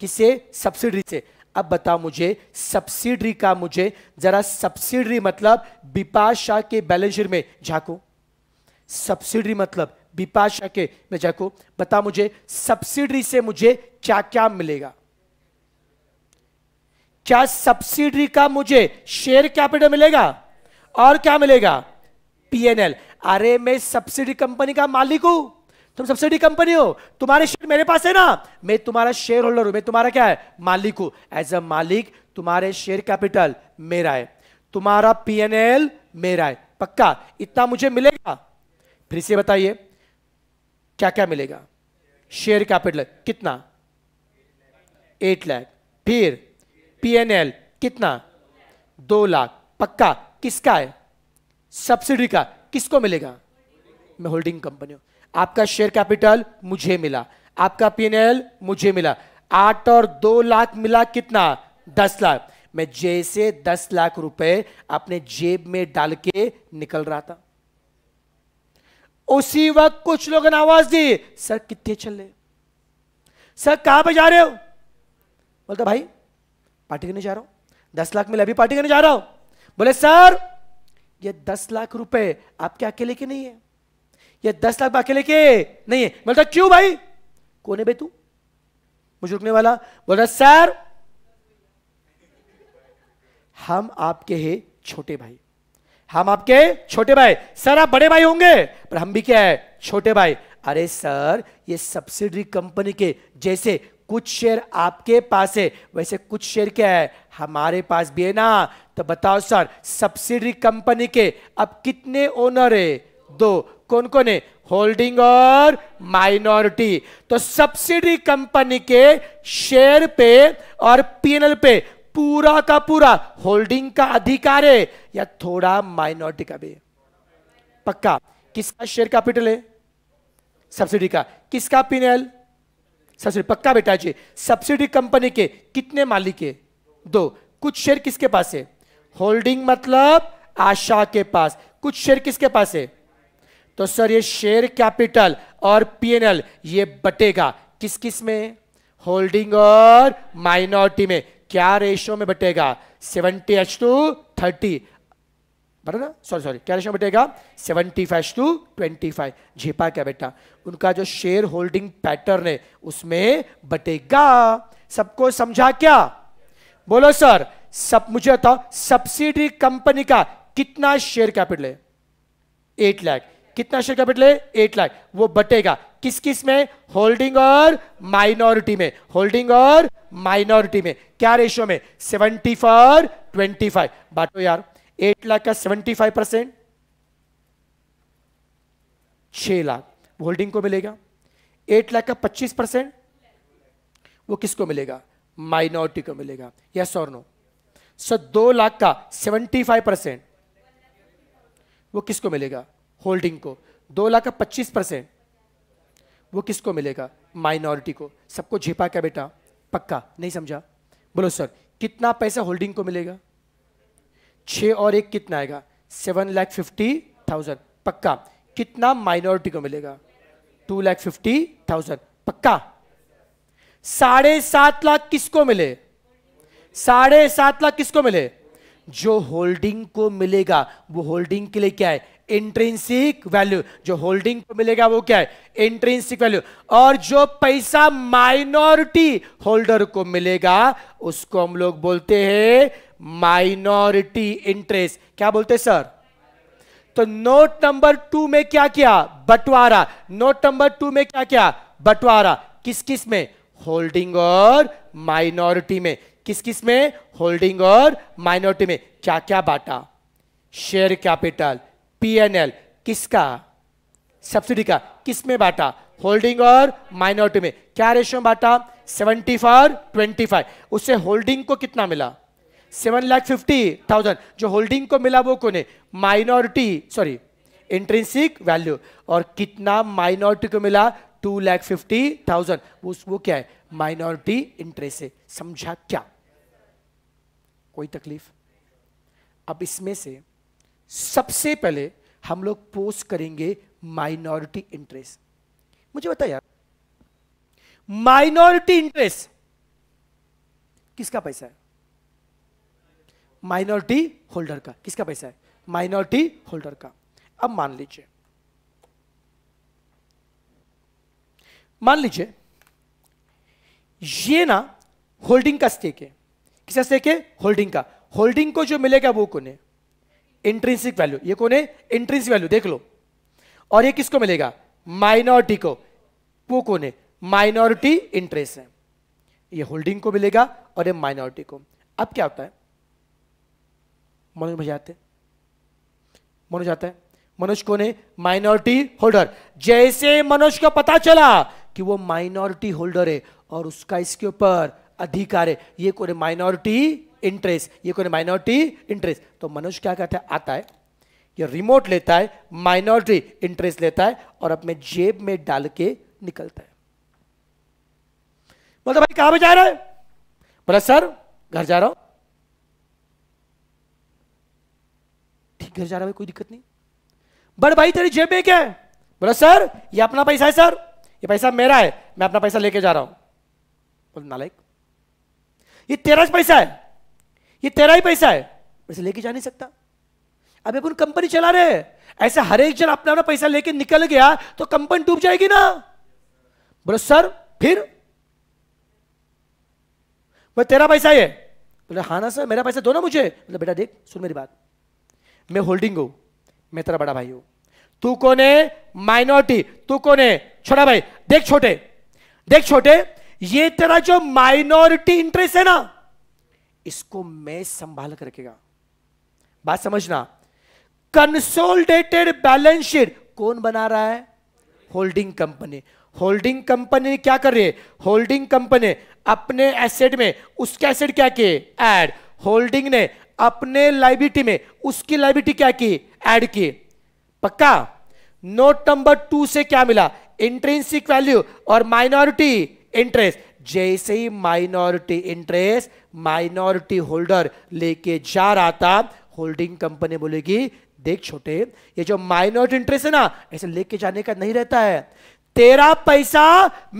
किससे सब्सिडी से अब बताओ मुझे सब्सिडरी का मुझे जरा सब्सिडरी मतलब बिपाशा के बैलेंस शीट में झाको सब्सिडरी मतलब बिपाशा के में झाको बताओ मुझे सब्सिडरी से मुझे क्या क्या मिलेगा क्या सब्सिडरी का मुझे शेयर कैपिटल मिलेगा और क्या मिलेगा पीएनएल अरे मैं सब्सिडी कंपनी का मालिक हूं तुम सब्सिडी कंपनी हो तुम्हारे शेयर मेरे पास है ना मैं तुम्हारा शेयर होल्डर हूं मैं तुम्हारा क्या है मालिक हूं एज अ मालिक तुम्हारे शेयर कैपिटल मेरा है तुम्हारा पीएनएल मेरा है पक्का इतना मुझे मिलेगा फिर से बताइए क्या क्या मिलेगा शेयर कैपिटल कितना एट लाख फिर पीएनएल कितना दो लाख पक्का किसका है सब्सिडी का किसको मिलेगा मैं होल्डिंग कंपनी हूं आपका शेयर कैपिटल मुझे मिला आपका पीएनएल मुझे मिला आठ और दो लाख मिला कितना दस लाख मैं जैसे दस लाख रुपए अपने जेब में डाल के निकल रहा था उसी वक्त कुछ लोगों ने आवाज दी सर कितने चल रहे सर कहां पे जा रहे हो बोलता भाई पार्टी करने जा रहा हूं दस लाख मिला अभी पार्टी करने जा रहा हूं बोले सर ये दस लाख रुपए आपके अकेले के नहीं है ये दस लाख बाकी लेके नहीं है बोलता क्यों भाई कौन है भाई तू मुझे रुकने वाला बोल रहा सर हम आपके है छोटे भाई हम आपके छोटे भाई सर आप बड़े भाई होंगे पर हम भी क्या है छोटे भाई अरे सर ये सब्सिडरी कंपनी के जैसे कुछ शेयर आपके पास है वैसे कुछ शेयर क्या है हमारे पास भी है ना तो बताओ सर सब्सिडरी कंपनी के अब कितने ओनर है दो कौन कौन है होल्डिंग और माइनॉरिटी तो सब्सिडी कंपनी के शेयर पे और पीएनएल पे पूरा का पूरा होल्डिंग का अधिकार है या थोड़ा माइनॉरिटी का भी पक्का किसका शेयर कैपिटल है सब्सिडी का किसका पीएनएल सब्सिडी पक्का बेटा जी सब्सिडी कंपनी के कितने मालिक है दो कुछ शेयर किसके पास है होल्डिंग मतलब आशा के पास कुछ शेयर किसके पास है तो सर ये शेयर कैपिटल और पीएनएल ये बटेगा किस किस में होल्डिंग और माइनॉरिटी में क्या रेशियो में बटेगा सेवेंटी एच टू थर्टी बराबर ना सॉरी सॉरी क्या रेशियो में बटेगा seventy five to twenty five झेपा क्या बेटा उनका जो शेयर होल्डिंग पैटर्न है उसमें बटेगा सबको समझा क्या बोलो सर सब मुझे बताओ सब्सिडी कंपनी का कितना शेयर कैपिटल है एट लाख कितना शेयर कैपिटल है एट लाख वो बटेगा किस किस में होल्डिंग और माइनॉरिटी में होल्डिंग और माइनॉरिटी में क्या रेशियो में सेवेंटी फॉर ट्वेंटी फाइव बांटो यार एट लाख का सेवेंटी फाइव परसेंट छ लाख होल्डिंग को मिलेगा एट लाख का पच्चीस परसेंट वो किसको मिलेगा माइनॉरिटी को मिलेगा यस और नो सर दो लाख का सेवेंटी फाइव परसेंट वो किसको मिलेगा होल्डिंग को दो लाख का पच्चीस परसेंट वो किसको मिलेगा माइनॉरिटी को सबको झेपा क्या बेटा पक्का नहीं समझा बोलो सर कितना पैसा होल्डिंग को मिलेगा छ और एक कितना आएगा सेवन लाख फिफ्टी थाउजेंड पक्का कितना माइनॉरिटी को मिलेगा टू लाख फिफ्टी थाउजेंड पक्का साढ़े सात लाख किसको मिले साढ़े सात लाख किसको मिले जो होल्डिंग को मिलेगा वो होल्डिंग के लिए क्या है इंट्रेंसिक वैल्यू जो होल्डिंग को मिलेगा वो क्या है इंट्रेंसिक वैल्यू और जो पैसा माइनॉरिटी होल्डर को मिलेगा उसको हम लोग बोलते हैं माइनॉरिटी इंटरेस्ट क्या बोलते हैं सर तो नोट नंबर टू में क्या क्या बंटवारा नोट नंबर टू में क्या क्या बंटवारा किस किस में होल्डिंग और माइनॉरिटी में किस किस में होल्डिंग और माइनॉरिटी में क्या क्या बांटा शेयर कैपिटल पीएनएल किसका सब्सिडी का किस में बांटा होल्डिंग और माइनॉरिटी में क्या रेशियो बांटा सेवेंटी ट्वेंटी फाइव उससे होल्डिंग को कितना मिला सेवन लाख फिफ्टी थाउजेंड जो होल्डिंग को मिला वो कौन है माइनॉरिटी सॉरी इंट्रेंसिक वैल्यू और कितना माइनॉरिटी को मिला टू लैख फिफ्टी थाउजेंड वो वो क्या है माइनॉरिटी इंटरेस्ट है समझा क्या कोई तकलीफ अब इसमें से सबसे पहले हम लोग पोस्ट करेंगे माइनॉरिटी इंटरेस्ट मुझे बता यार माइनॉरिटी इंटरेस्ट किसका पैसा है माइनॉरिटी होल्डर का किसका पैसा है माइनॉरिटी होल्डर का अब मान लीजिए मान लीजिए ये ना होल्डिंग का स्टेक है किसका स्टेक है होल्डिंग का होल्डिंग को जो मिलेगा वो कौन है इंट्रेंसिक वैल्यू ये कौन है इंट्रेंसिक वैल्यू देख लो और ये किसको मिलेगा माइनॉरिटी को वो कौन है माइनॉरिटी इंटरेस्ट है ये होल्डिंग को मिलेगा और ये माइनॉरिटी को अब क्या होता है मनोज भैया आते मनोज आता है मनोज कौन है माइनॉरिटी होल्डर जैसे मनोज को पता चला कि वो माइनॉरिटी होल्डर है और उसका इसके ऊपर अधिकार है ये कौन है माइनॉरिटी इंटरेस्ट ये कोई माइनॉरिटी इंटरेस्ट तो मनुष्य क्या करता है आता है ये रिमोट लेता है माइनॉरिटी इंटरेस्ट लेता है और अपने जेब में डाल के निकलता है बोलता भाई कहां पर जा रहे हैं बोला सर घर जा रहा हूं ठीक घर जा रहा भाई कोई दिक्कत नहीं बड़े भाई तेरी जेब में क्या है बोला सर ये अपना पैसा है सर ये पैसा मेरा है मैं अपना पैसा लेके जा रहा हूं बोल नालायक ये तेरा पैसा है ये तेरा ही पैसा है वैसे लेके जा नहीं सकता अभी अपन कंपनी चला रहे हैं ऐसा हर एक जन अपना अपना पैसा लेके निकल गया तो कंपनी डूब जाएगी ना बोले सर फिर बोले तेरा पैसा है बोले हाँ ना सर मेरा पैसा दो ना मुझे बोले बेटा देख सुन मेरी बात मैं होल्डिंग हूं मैं तेरा बड़ा भाई हूं तू कौन है माइनॉरिटी तू कौन है छोटा भाई देख छोटे देख छोटे ये तेरा जो माइनॉरिटी इंटरेस्ट है ना इसको मैं संभाल कर रखेगा बात समझना कंसोलिडेटेड बैलेंस शीट कौन बना रहा है होल्डिंग कंपनी होल्डिंग कंपनी क्या कर रही है होल्डिंग कंपनी अपने एसेट में उसके एसेट क्या किए ऐड होल्डिंग ने अपने लाइबिलिटी में उसकी लाइबिलिटी क्या की एड की पक्का नोट नंबर टू से क्या मिला इंट्रेंसिक वैल्यू और माइनॉरिटी इंटरेस्ट जैसे ही माइनॉरिटी इंटरेस्ट माइनॉरिटी होल्डर लेके जा रहा था होल्डिंग कंपनी बोलेगी देख छोटे ये जो माइनॉरिटी इंटरेस्ट है ना ऐसे लेके जाने का नहीं रहता है तेरा पैसा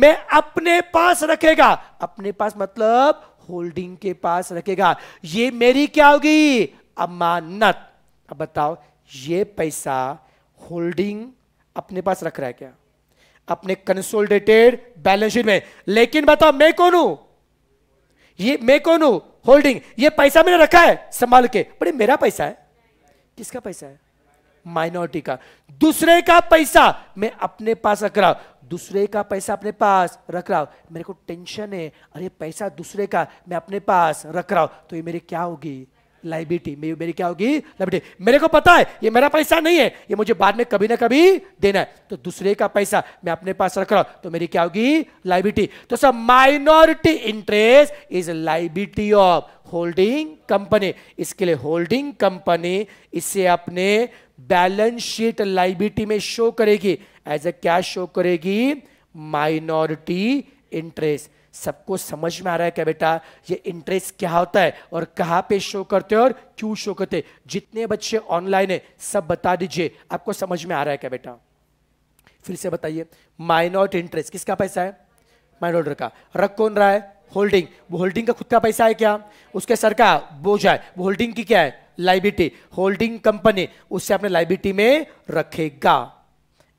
मैं अपने पास रखेगा अपने पास मतलब होल्डिंग के पास रखेगा ये मेरी क्या होगी अमानत अब बताओ ये पैसा होल्डिंग अपने पास रख रहा है क्या अपने कंसोलिडेटेड बैलेंस शीट में लेकिन बताओ मैं कौन हूं ये मैं कौन हूं होल्डिंग ये पैसा मैंने रखा है संभाल के बड़े मेरा पैसा है किसका पैसा है माइनॉरिटी का दूसरे का पैसा मैं अपने पास रख रहा हूं दूसरे का पैसा अपने पास रख रहा हूं मेरे को टेंशन है अरे पैसा दूसरे का मैं अपने पास रख रहा हूं तो ये मेरे क्या होगी लाइबिलिटी मेरी क्या होगी लाइबिलिटी मेरे को पता है ये मेरा पैसा नहीं है ये मुझे बाद में कभी ना कभी देना है तो दूसरे का पैसा मैं अपने पास रख रहा हूं तो मेरी क्या होगी लाइबिलिटी तो sir minority interest is liability of holding company इसके लिए होल्डिंग कंपनी इसे अपने बैलेंस शीट लाइबिलिटी में शो करेगी एज अ कैश शो करेगी माइनॉरिटी इंटरेस्ट सबको समझ में आ रहा है क्या बेटा ये इंटरेस्ट क्या होता है और कहाँ पे शो करते हैं और क्यों शो करते जितने बच्चे ऑनलाइन है सब बता दीजिए आपको समझ में आ रहा है क्या बेटा फिर से बताइए माइनॉट इंटरेस्ट किसका पैसा है माइनॉट का रख कौन रहा है होल्डिंग वो होल्डिंग का खुद का पैसा है क्या उसके सर का बोझ है वो होल्डिंग की क्या है लाइबिलिटी होल्डिंग कंपनी उससे अपने लाइबिलिटी में रखेगा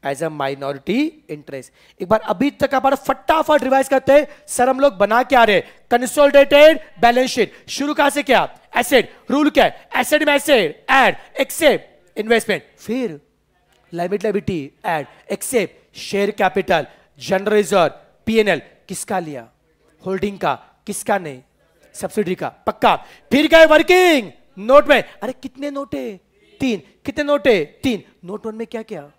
एज अ माइनॉरिटी इंटरेस्ट एक बार अभी तक आप फटाफट रिवाइज करते हैं सर हम लोग बना क्या रहे कंसोलिडेटेड बैलेंस शीट शुरू कहां से क्या एसेड रूल क्या है एसेड में एसेड एड एक्सेप्ट इन्वेस्टमेंट फिर liability liability add except share capital general reserve PNL किसका लिया होल्डिंग का किसका नहीं सब्सिडी का पक्का फिर है वर्किंग नोट में अरे कितने नोट है तीन कितने नोट है तीन नोट वन में क्या क्या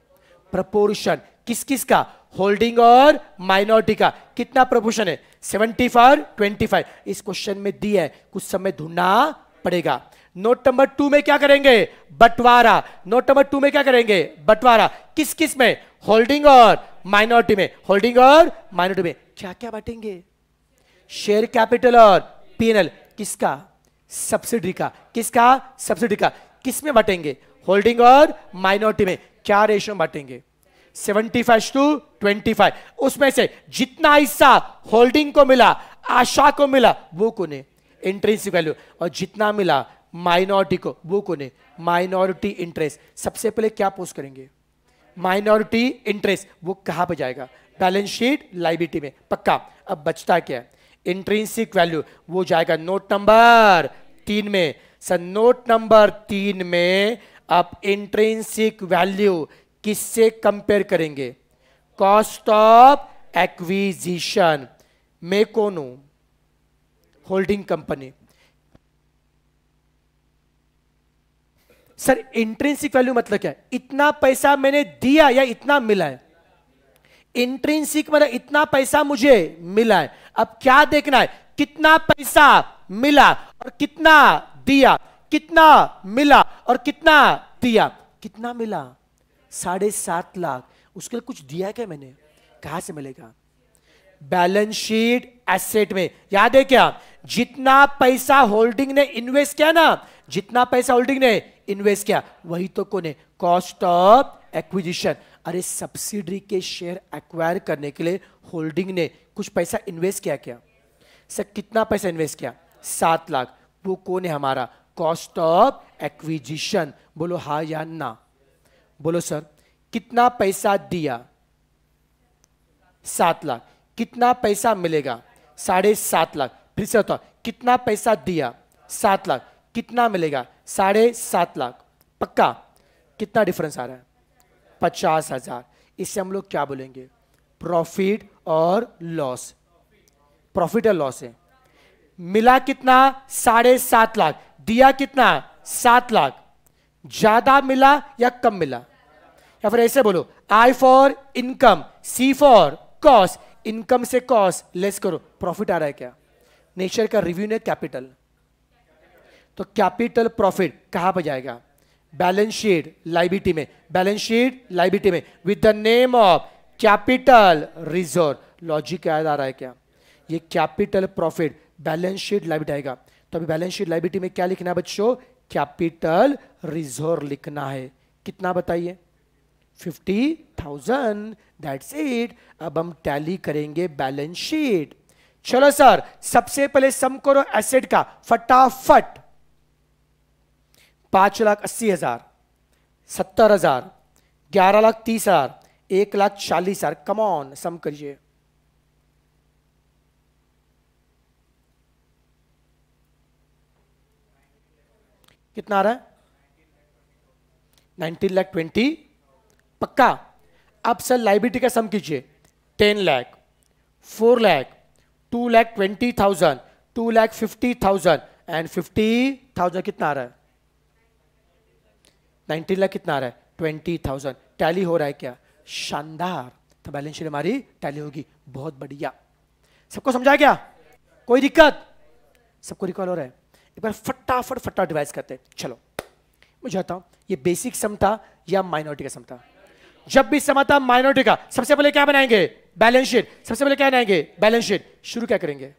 प्रपोर्शन किस किस का होल्डिंग और माइनॉरिटी का कितना प्रपोर्शन है सेवेंटी फाइव ट्वेंटी फाइव इस क्वेश्चन में दी है कुछ समय ढूंढना पड़ेगा नोट नंबर टू में क्या करेंगे बंटवारा नोट नंबर टू में क्या करेंगे बंटवारा किस किस में होल्डिंग और माइनॉरिटी में होल्डिंग और माइनॉरिटी में क्या क्या बांटेंगे शेयर कैपिटल और पीएनएल किसका सब्सिडी का किसका सब्सिडी का किस में बांटेंगे होल्डिंग और माइनॉरिटी में क्या रेशो बांटेंगे फाइव टू फाइव उसमें से जितना हिस्सा होल्डिंग को मिला आशा को मिला वो कोने इंट्रेंसिक वैल्यू और जितना मिला माइनॉरिटी को वो कोने माइनॉरिटी इंटरेस्ट सबसे पहले क्या पोस्ट करेंगे माइनॉरिटी इंटरेस्ट वो कहां पर जाएगा बैलेंस शीट लाइबिलिटी में पक्का अब बचता क्या है इंट्रेंसिक वैल्यू वो जाएगा नोट नंबर तीन में सर नोट नंबर तीन में आप इंट्रेंसिक वैल्यू किससे कंपेयर करेंगे कॉस्ट ऑफ एक्विजिशन में कौन हूं holding company sir intrinsic value मतलब क्या है इतना पैसा मैंने दिया या इतना मिला है इंट्रेंसिक मतलब इतना पैसा मुझे मिला है अब क्या देखना है कितना पैसा मिला और कितना दिया कितना मिला और कितना दिया कितना मिला साढ़े सात लाख उसके लिए कुछ दिया क्या मैंने कहा से मिलेगा बैलेंस शीट एसेट में याद है क्या जितना पैसा होल्डिंग ने इन्वेस्ट किया ना जितना पैसा होल्डिंग ने इन्वेस्ट किया वही तो कौन है कॉस्ट ऑफ एक्विजिशन अरे सब्सिडरी के शेयर एक्वायर करने के लिए होल्डिंग ने कुछ पैसा इन्वेस्ट किया क्या सर कितना पैसा इन्वेस्ट किया सात लाख वो कौन है हमारा कॉस्ट ऑफ एक्विजिशन बोलो हा या ना बोलो सर कितना पैसा दिया सात लाख कितना पैसा मिलेगा साढ़े सात लाख फिर से होता कितना पैसा दिया सात लाख कितना मिलेगा साढ़े सात लाख पक्का कितना डिफरेंस आ रहा है पचास हजार इससे हम लोग क्या बोलेंगे प्रॉफिट और लॉस प्रॉफिट और लॉस है मिला कितना साढ़े सात लाख दिया कितना सात लाख ज्यादा मिला या कम मिला या फिर ऐसे बोलो I for income C for cost income से कॉस्ट लेस करो प्रॉफिट आ रहा है क्या नेचर का रिव्यू ने कैपिटल तो कैपिटल प्रॉफिट कहां पर जाएगा बैलेंस शीट लाइबिलिटी में बैलेंस शीट लाइबिलिटी में with the name of capital reserve logic याद आ रहा है क्या ये capital profit balance sheet liability आएगा तो अभी बैलेंस शीट लाइबिटी में क्या लिखना है बच्चों कैपिटल रिजर्व लिखना है कितना बताइए फिफ्टी थाउजेंड दैट्स इट अब हम टैली करेंगे बैलेंस शीट चलो सर सबसे पहले सम करो एसेट का फटाफट पांच लाख अस्सी हजार सत्तर हजार ग्यारह लाख तीस हजार एक लाख चालीस हजार कमॉन सम करिए कितना आ रहा है नाइनटीन लैख ट्वेंटी पक्का अब सर लाइबिलिटी का सम कीजिए ten lakh four lakh two lakh twenty thousand two lakh fifty thousand and fifty thousand कितना आ रहा है नाइनटीन लाख कितना आ रहा है ट्वेंटी थाउजेंड टैली हो रहा है क्या शानदार तो बैलेंस शीट हमारी टैली होगी बहुत बढ़िया सबको समझा क्या कोई दिक्कत सबको रिकॉल हो रहा है एक बार फटाफट फटा डिवाइस करते हैं चलो मैं जाता हूं ये बेसिक सम था या माइनॉरिटी का सम था जब भी समा था माइनॉरिटी का सबसे पहले क्या बनाएंगे बैलेंस शीट सबसे पहले क्या बनाएंगे बैलेंस शीट शुरू क्या करेंगे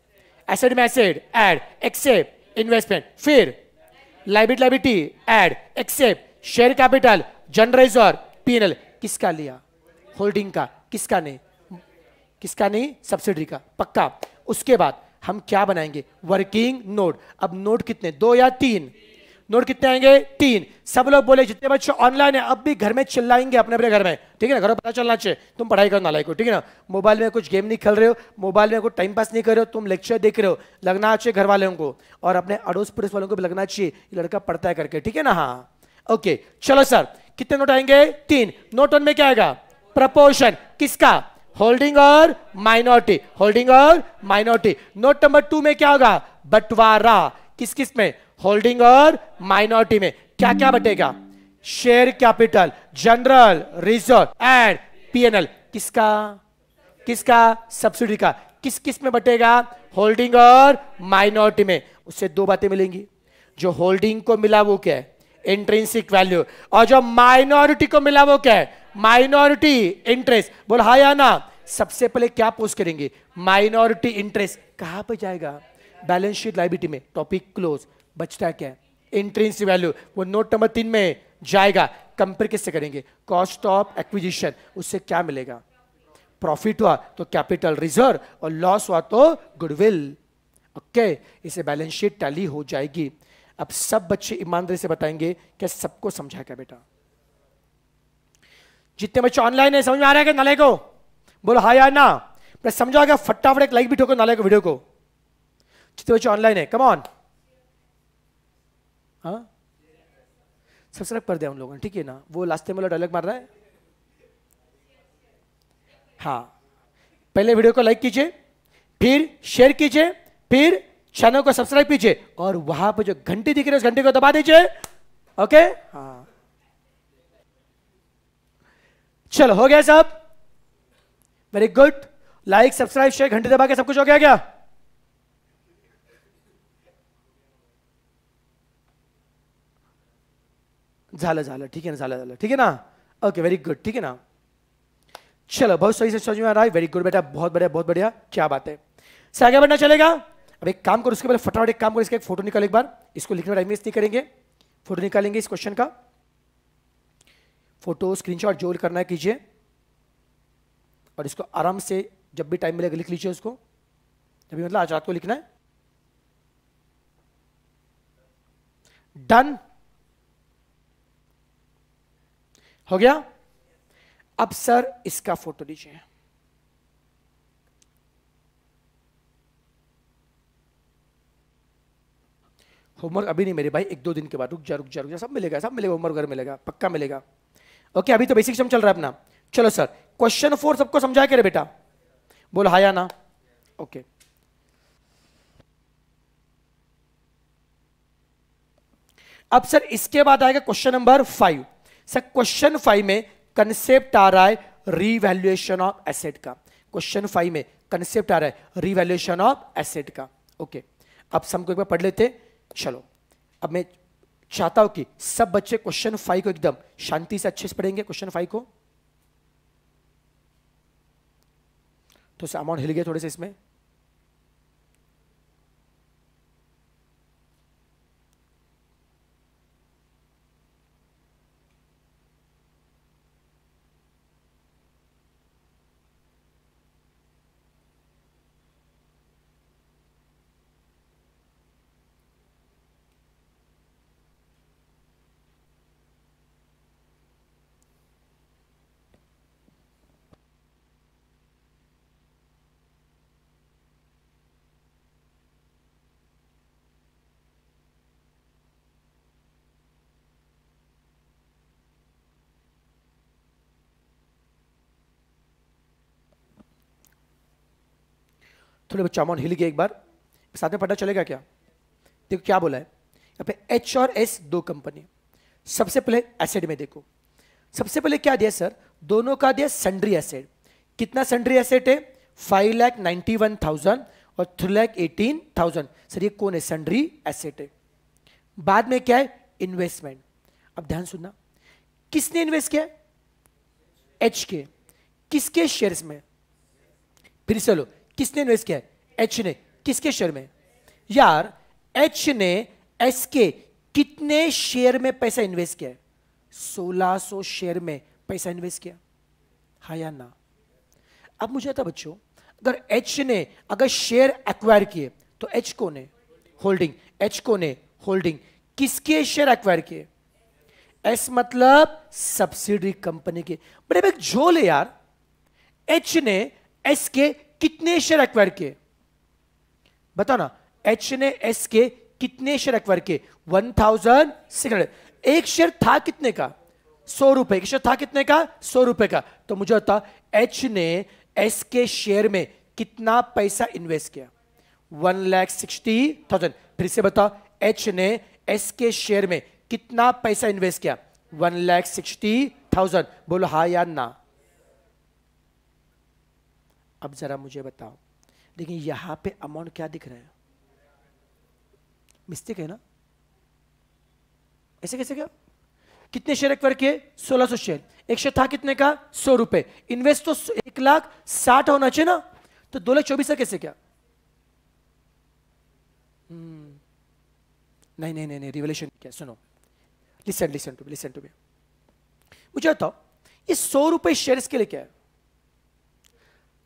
एसेड में एसेड एड एक्सेप्ट इन्वेस्टमेंट फिर liability liability add except share capital general reserve PNL किसका लिया होल्डिंग का किसका नहीं किसका नहीं सब्सिडी का पक्का उसके बाद हम क्या बनाएंगे वर्किंग नोट अब नोट कितने दो या तीन नोट कितने आएंगे तीन सब लोग बोले जितने बच्चे ऑनलाइन है अब भी घर में चिल्लाएंगे अपने अपने घर में ठीक है ना घरों पता चलना चाहिए तुम पढ़ाई करो नालायक हो ठीक है ना मोबाइल में कुछ गेम नहीं खेल रहे हो मोबाइल में कुछ टाइम पास नहीं कर रहे हो तुम लेक्चर देख रहे हो लगना चाहिए घर वालों को और अपने अड़ोस पड़ोस वालों को भी लगना चाहिए लड़का पढ़ता है करके ठीक है ना हाँ ओके चलो सर कितने नोट आएंगे तीन नोट वन में क्या आएगा प्रपोशन किसका होल्डिंग और माइनॉरिटी होल्डिंग और माइनॉरिटी नोट नंबर टू में क्या होगा बंटवारा किस किस में होल्डिंग और माइनॉरिटी में क्या क्या बटेगा share capital general reserve and PNL किसका किसका सब्सिडी का किस किस में बटेगा होल्डिंग और माइनॉरिटी में उससे दो बातें मिलेंगी जो होल्डिंग को मिला वो क्या है इंट्रेंसिक वैल्यू और जो माइनॉरिटी को मिला वो क्या है माइनॉरिटी इंटरेस्ट बोल हा या ना सबसे पहले क्या पोस्ट करेंगे माइनॉरिटी इंटरेस्ट कहां पर जाएगा बैलेंस शीट लाइबिलिटी में टॉपिक क्लोज बचता क्या इंट्रेंस वैल्यू वो नोट नंबर तीन में जाएगा कंपेयर किससे करेंगे कॉस्ट ऑफ एक्विजिशन उससे क्या मिलेगा प्रॉफिट हुआ तो कैपिटल रिजर्व और लॉस हुआ तो गुडविल ओके इसे बैलेंस शीट टैली हो जाएगी अब सब बच्चे ईमानदारी से बताएंगे क्या सबको समझा क्या बेटा जितने बच्चे ऑनलाइन है समझ में आ रहा है क्या नाले को बोलो हाँ यार ना मैं समझा गया फटाफट एक लाइक भी ठोको नाले को वीडियो को जितने बच्चे ऑनलाइन है कम ऑन हाँ सब्सक्राइब पर दिया उन लोगों ने ठीक है ना वो लास्ट टाइम वाला डायलॉग मार रहा है हाँ पहले वीडियो को लाइक कीजिए फिर शेयर कीजिए फिर चैनल को सब्सक्राइब कीजिए और वहां पर जो घंटी दिख रही है उस घंटी को दबा दीजिए ओके हाँ चलो हो गया साहब very good like subscribe share घंटे दबा के सब कुछ हो गया क्या झाला झाला ठीक है ना झाला झाला ठीक है ना ओके वेरी गुड ठीक है ना चलो बहुत सही से समझ में आ रहा है वेरी गुड बेटा बहुत बढ़िया बहुत बढ़िया क्या बात है से आगे बढ़ना चलेगा अब एक काम करो उसके पहले फटाफट एक काम करो इसका एक फोटो निकाल एक बार इसको लिखने में टाइम वेस्ट नहीं करेंगे फोटो निकालेंगे इस क्वेश्चन का फोटो स्क्रीनशॉट जो करना है कीजिए और इसको आराम से जब भी टाइम मिलेगा लिख लीजिए उसको जब भी मतलब आज रात को लिखना है डन हो गया अब सर इसका फोटो लीजिए होमवर्क अभी नहीं मेरे भाई एक दो दिन के बाद रुक जा रुक जा रुक जा सब मिलेगा सब मिलेगा होमवर्क घर मिलेगा पक्का मिलेगा ओके अभी तो बेसिक सम चल रहा है अपना चलो सर क्वेश्चन फोर सबको समझा के रे बेटा बोल हाया ना ओके अब सर इसके बाद आएगा question number five sir question five में कंसेप्ट आ रहा है रीवैल्युएशन ऑफ एसेट का क्वेश्चन फाइव में कंसेप्ट आ रहा है रीवैल्युएशन ऑफ एसेट का ओके अब सबको एक बार पढ़ लेते चलो अब मैं चाहता हूं कि सब बच्चे क्वेश्चन फाइव को एकदम शांति से अच्छे से पढ़ेंगे क्वेश्चन फाइव को तो अमाउंट हिल गया थोड़े से इसमें थोड़े बच्चे अमाउंट हिल गए एक बार साथ में पता चलेगा क्या देखो क्या बोला है यहाँ पे एच और एस दो कंपनी सबसे पहले एसेड में देखो सबसे पहले क्या दिया सर दोनों का दिया सेंड्री एसेड कितना सेंड्री एसेड है five lakh ninety one thousand और three lakh eighteen thousand sir ये कौन है सेंड्री एसेट है बाद में क्या है इन्वेस्टमेंट अब ध्यान सुनना किसने इन्वेस्ट किया एच के किसके शेयर्स में फिर चलो किसने इन्वेस्ट किया एच ने किसके शेयर में यार एच ने एस के कितने शेयर में पैसा इन्वेस्ट किया सोलह सो शेयर में पैसा इन्वेस्ट किया हा या ना अब मुझे आता बच्चों अगर एच ने अगर शेयर एक्वायर किए तो एच को मतलब ने होल्डिंग एच को ने होल्डिंग किसके शेयर एक्वायर किए एस मतलब सब्सिडी कंपनी के बड़े झोल यार एच ने एस के कितने शेयर एक्वायर किए बताओ ना एच ने एस के कितने शेयर एक्वायर किए वन थाउजेंड सिक्स हंड्रेड एक शेयर था कितने का सौ रुपए एक शेयर था कितने का सौ रुपए का तो मुझे होता एच ने एस के शेयर में कितना पैसा इन्वेस्ट किया वन लैख सिक्सटी थाउजेंड फिर से बताओ एच ने एस के शेयर में कितना पैसा इन्वेस्ट किया वन लैख सिक्सटी थाउजेंड बोलो हा या ना अब ज़रा मुझे बताओ लेकिन यहाँ पे अमाउंट क्या दिख रहा है मिस्टेक है ना ऐसे कैसे क्या कितने शेयर एक्वायर किए सौ शेयर एक शेयर था कितने का सौ रुपए इन्वेस्ट तो एक लाख साठ होना चाहिए ना तो दो लाख चौबीस कैसे क्या हम्म। नहीं नहीं नहीं नहीं रिवलेशन क्या सुनो listen listen to listen to me मुझे बताओ ये सौ रुपए शेयर के लिए क्या है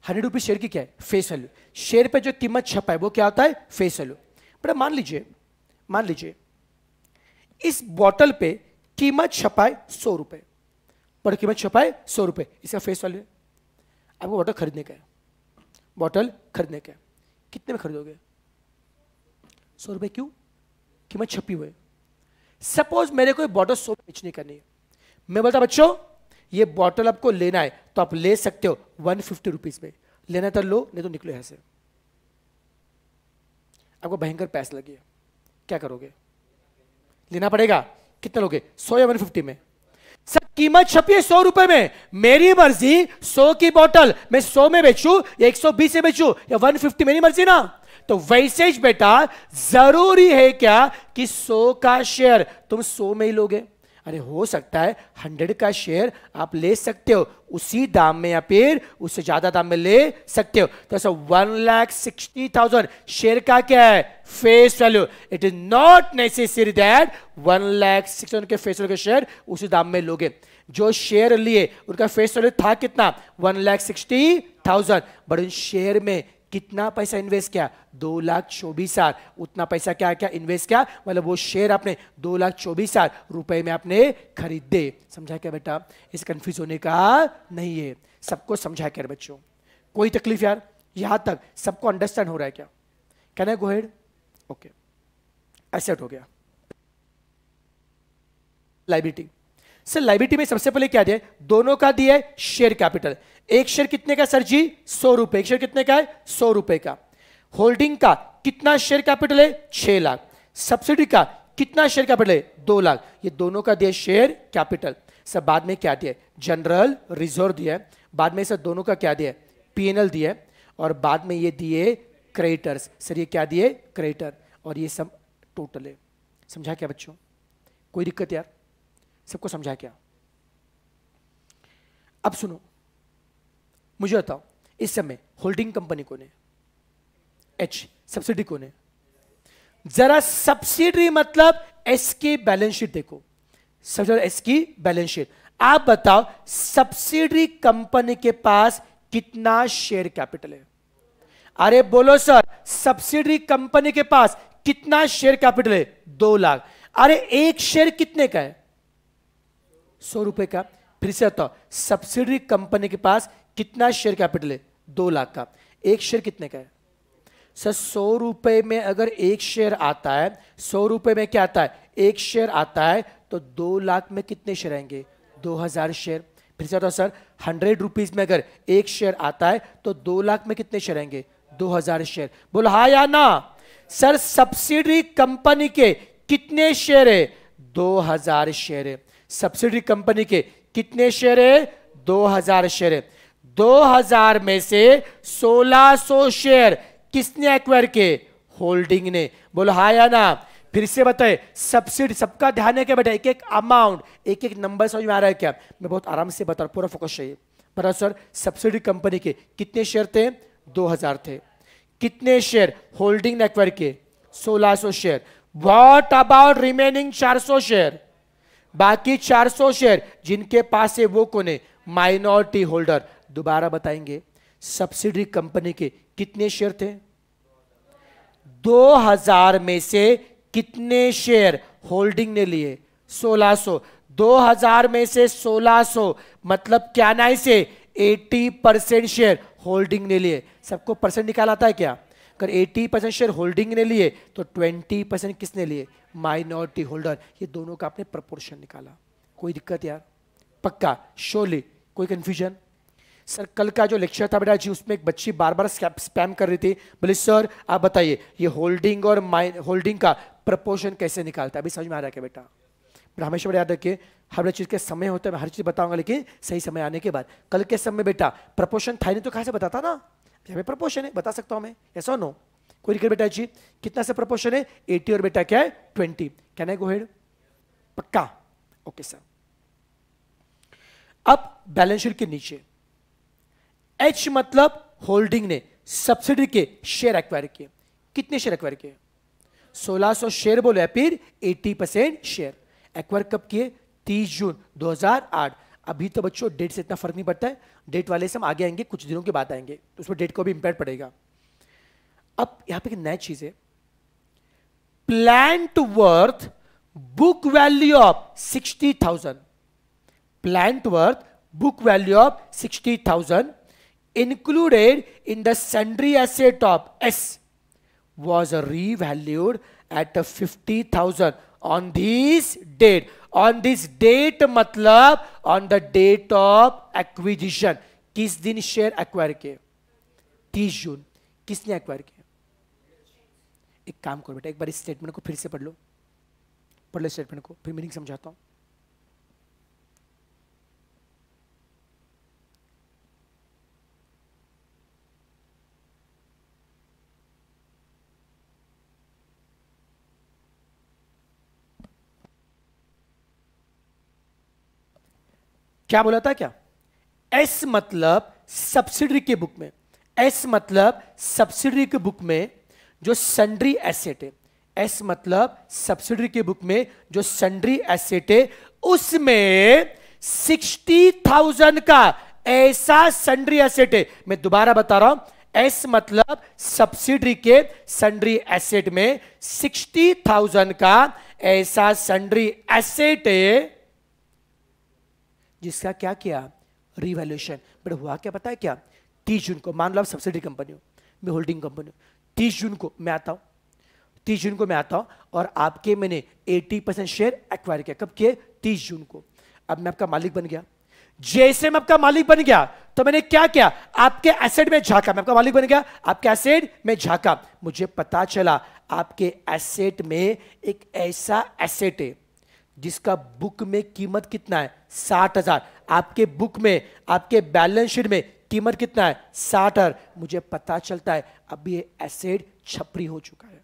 हंड्रेड रुपीज शेयर की क्या है फेस वैल्यू शेयर पे जो कीमत छपा है वो क्या होता है फेस वैल्यू बेटा मान लीजिए मान लीजिए इस बॉटल पे कीमत छपाए सौ रुपए बॉटल कीमत छपाए सौ रुपए इसका फेस वैल्यू है आपको बॉटल खरीदने का है बॉटल खरीदने का है कितने में खरीदोगे सौ रुपए क्यों कीमत छपी हुई सपोज मेरे को बॉटल सौ बेचने का नहीं है मैं बोलता बच्चों ये बॉटल आपको लेना है तो आप ले सकते हो वन फिफ्टी रुपीज़ में लेना तो लो नहीं तो निकलो यहां से आपको भयंकर पैसा लगी क्या करोगे लेना पड़ेगा कितना लोगे सौ या वन फिफ्टी में सर कीमत छपी है सौ रुपए में मेरी मर्जी सौ की बोतल मैं सौ में बेचू या एक सौ बीस में बेचू या वन फिफ्टी मेरी मर्जी ना तो वैसे बेटा जरूरी है क्या कि सौ का शेयर तुम सौ में ही लोगे अरे हो सकता है हंड्रेड का शेयर आप ले सकते हो उसी दाम में या फिर उससे ज्यादा दाम में ले सकते हो तो ऐसा one lakh sixty thousand share का क्या है face value it is not necessary that one lakh six के फेस वैल्यू के शेयर उसी दाम में लोगे जो शेयर लिए उनका फेस वैल्यू था कितना one lakh sixty thousand but उन शेयर में कितना पैसा इन्वेस्ट किया दो लाख चौबीस हजार उतना पैसा क्या क्या इन्वेस्ट किया मतलब वो शेयर आपने दो लाख चौबीस हजार रुपए में आपने खरीदे समझा क्या बेटा इस कंफ्यूज होने का नहीं है सबको समझा क्या बच्चों कोई तकलीफ यार यहां तक सबको अंडरस्टैंड हो रहा है क्या कहना है गोहेड ओके एसेट हो गया लाइबिलिटी सर लाइबिलिटी में सबसे पहले क्या दिया दोनों का दिया है शेयर कैपिटल एक शेयर कितने का सर जी सौ रुपए एक शेयर कितने का है सौ रुपए का होल्डिंग का कितना शेयर कैपिटल है छह लाख सब्सिडी का कितना शेयर कैपिटल है दो लाख ये दोनों का दिया शेयर कैपिटल सब बाद में क्या दिया जनरल रिजर्व दिया बाद में सर दोनों का क्या दिया पीएनएल दिया और बाद में ये दिए क्रेडिटर्स सर ये क्या दिए क्रेडिटर और ये सब टोटल है समझा क्या बच्चों कोई दिक्कत यार सबको समझा क्या अब सुनो मुझे बताओ इस समय होल्डिंग कंपनी कौन है एच सब्सिडी कौन है जरा सब्सिडी मतलब एस की बैलेंस शीट देखो सबसे एस की बैलेंस शीट आप बताओ सब्सिडी कंपनी के पास कितना शेयर कैपिटल है अरे बोलो सर सब्सिडी कंपनी के पास कितना शेयर कैपिटल है दो लाख अरे एक शेयर कितने का है सौ रुपए का फिर से बताओ सब्सिडी कंपनी के पास कितना शेयर कैपिटल है दो लाख का एक शेयर कितने का है सर सौ रुपए में अगर एक शेयर आता है सौ रुपए में क्या आता है एक शेयर आता है तो दो लाख में कितने शेयर आएंगे दो हज़ार शेयर फिर से सर हंड्रेड रुपीज़ में अगर एक शेयर आता है तो दो लाख में कितने शेयर आएंगे दो हज़ार शेयर बोलो हा या ना सर सब्सिडी कंपनी के कितने शेयर है दो हज़ार शेयर है सब्सिडी कंपनी के कितने शेयर है दो हज़ार शेयर है 2000 में से 1600 शेयर किसने एक्वायर के होल्डिंग ने बोलो हा या ना फिर से बताए सब्सिडी सबका ध्यान है क्या बेटा एक एक अमाउंट एक एक नंबर समझ में आ रहा है क्या मैं बहुत आराम से बता रहा पूरा फोकस चाहिए पर सर सब्सिडी कंपनी के कितने शेयर थे 2000 थे कितने शेयर होल्डिंग ने एक्वायर किए 1600 share what about remaining 400 share बाकी 400 शेयर जिनके पास है वो कौन है माइनॉरिटी होल्डर दोबारा बताएंगे सब्सिडी कंपनी के कितने शेयर थे 2000 में से कितने शेयर होल्डिंग ने लिए 1600 2000 में से 1600 मतलब क्या ना इसे 80 परसेंट शेयर होल्डिंग ने लिए सबको परसेंट निकाल आता है क्या अगर 80 परसेंट शेयर होल्डिंग ने लिए तो 20 परसेंट किसने लिए माइनॉरिटी होल्डर ये दोनों का आपने प्रपोर्शन निकाला कोई दिक्कत यार पक्का शोली कोई कंफ्यूजन सर कल का जो लेक्चर था बेटा जी उसमें एक बच्ची बार बार स्पैम कर रही थी बोले सर आप बताइए ये होल्डिंग और माइन होल्डिंग का प्रपोर्शन कैसे निकालता है अभी समझ में आ रहा है क्या बेटा बट हमेशा बड़ा याद रखिए हर चीज़ के समय होते हैं हर चीज़ बताऊंगा लेकिन सही समय आने के बाद कल के समय बेटा प्रपोर्शन था नहीं तो कहाँ से बताता ना हमें प्रपोर्शन है बता सकता हूँ मैं ऐसा नो कोई दिक्कत बेटा जी कितना से प्रपोर्शन है एटी और बेटा क्या है twenty can I go head पक्का ओके सर अब बैलेंस शीट के नीचे एच मतलब होल्डिंग ने सब्सिडी के शेयर एक्वायर किए कितने शेयर एक्वायर किए 1600 शेयर बोलो या फिर 80 परसेंट शेयर एक्वायर कब किए 30 जून 2008 अभी तो बच्चों डेट से इतना फर्क नहीं पड़ता है डेट वाले से हम आगे आएंगे कुछ दिनों के बाद आएंगे तो उसमें डेट को भी इम्पैक्ट पड़ेगा अब यहां पे एक नया चीज है plant worth book value of sixty thousand plant worth book value of sixty thousand included in the sundry asset top S was revalued at 50,000 on this date. On this date मतलब on the date of acquisition. किस दिन share acquire किए 30 जून किसने acquire किए एक काम करो बेटा एक बार इस स्टेटमेंट को फिर से पढ़ लो पढ़ लो स्टेटमेंट को फिर मीनिंग समझाता हूँ क्या बोला था क्या एस मतलब सब्सिडरी के बुक में एस मतलब सब्सिडरी के बुक में जो सन्ड्री एसेट है एस मतलब सब्सिडरी के बुक में जो सन्ड्री एसेट है उसमें सिक्सटी थाउजेंड का ऐसा सन्ड्री एसेट है मैं दोबारा बता रहा हूं एस मतलब सब्सिडरी के सन्ड्री एसेट में सिक्सटी थाउजेंड का ऐसा सन्ड्री एसेट है जिसका क्या किया रिवैल्यूशन बट हुआ क्या पता है क्या तीस जून को मान लो आप सब्सिडी कंपनी हो मैं होल्डिंग कंपनी हूँ तीस जून को मैं आता हूँ तीस जून को मैं आता हूँ और आपके मैंने एटी परसेंट शेयर एक्वायर किया कब किए तीस जून को अब मैं आपका मालिक बन गया जैसे मैं आपका मालिक बन गया तो मैंने क्या किया आपके एसेट में झाका मैं आपका मालिक बन गया आपके एसेट में झाका मुझे पता चला आपके एसेट में एक ऐसा एसेट है जिसका बुक में कीमत कितना है साठ हजार आपके बुक में आपके बैलेंस शीट में कीमत कितना है साठ हजार मुझे पता चलता है अब ये एसेड छपरी हो चुका है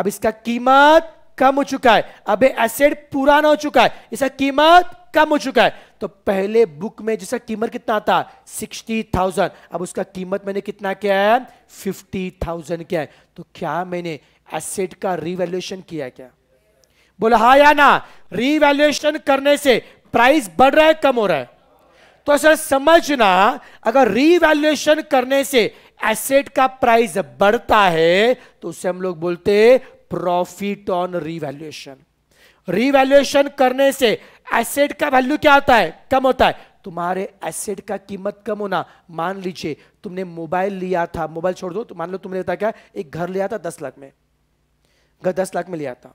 अब इसका कीमत कम हो चुका है अब एसेड पुराना हो चुका है इसका कीमत कम हो चुका है तो पहले बुक में जिसका कीमत कितना था सिक्सटी थाउजेंड अब उसका कीमत मैंने कितना किया है फिफ्टी थाउजेंड किया है तो क्या मैंने एसेट का रिवेल्यूशन किया क्या बोला हा या ना रिवेल्यूशन करने से प्राइस बढ़ रहा है कम हो रहा है तो सर समझना अगर रीवैल्यूएशन करने से एसेट का प्राइस बढ़ता है तो उसे हम लोग बोलते प्रॉफिट ऑन रीवैल्यूएशन रीवैल्यूएशन करने से एसेट का वैल्यू क्या होता है कम होता है तुम्हारे एसेट का कीमत कम होना मान लीजिए तुमने मोबाइल लिया था मोबाइल छोड़ दो तो मान लो तुमने था क्या एक घर लिया था दस लाख में घर दस लाख में लिया था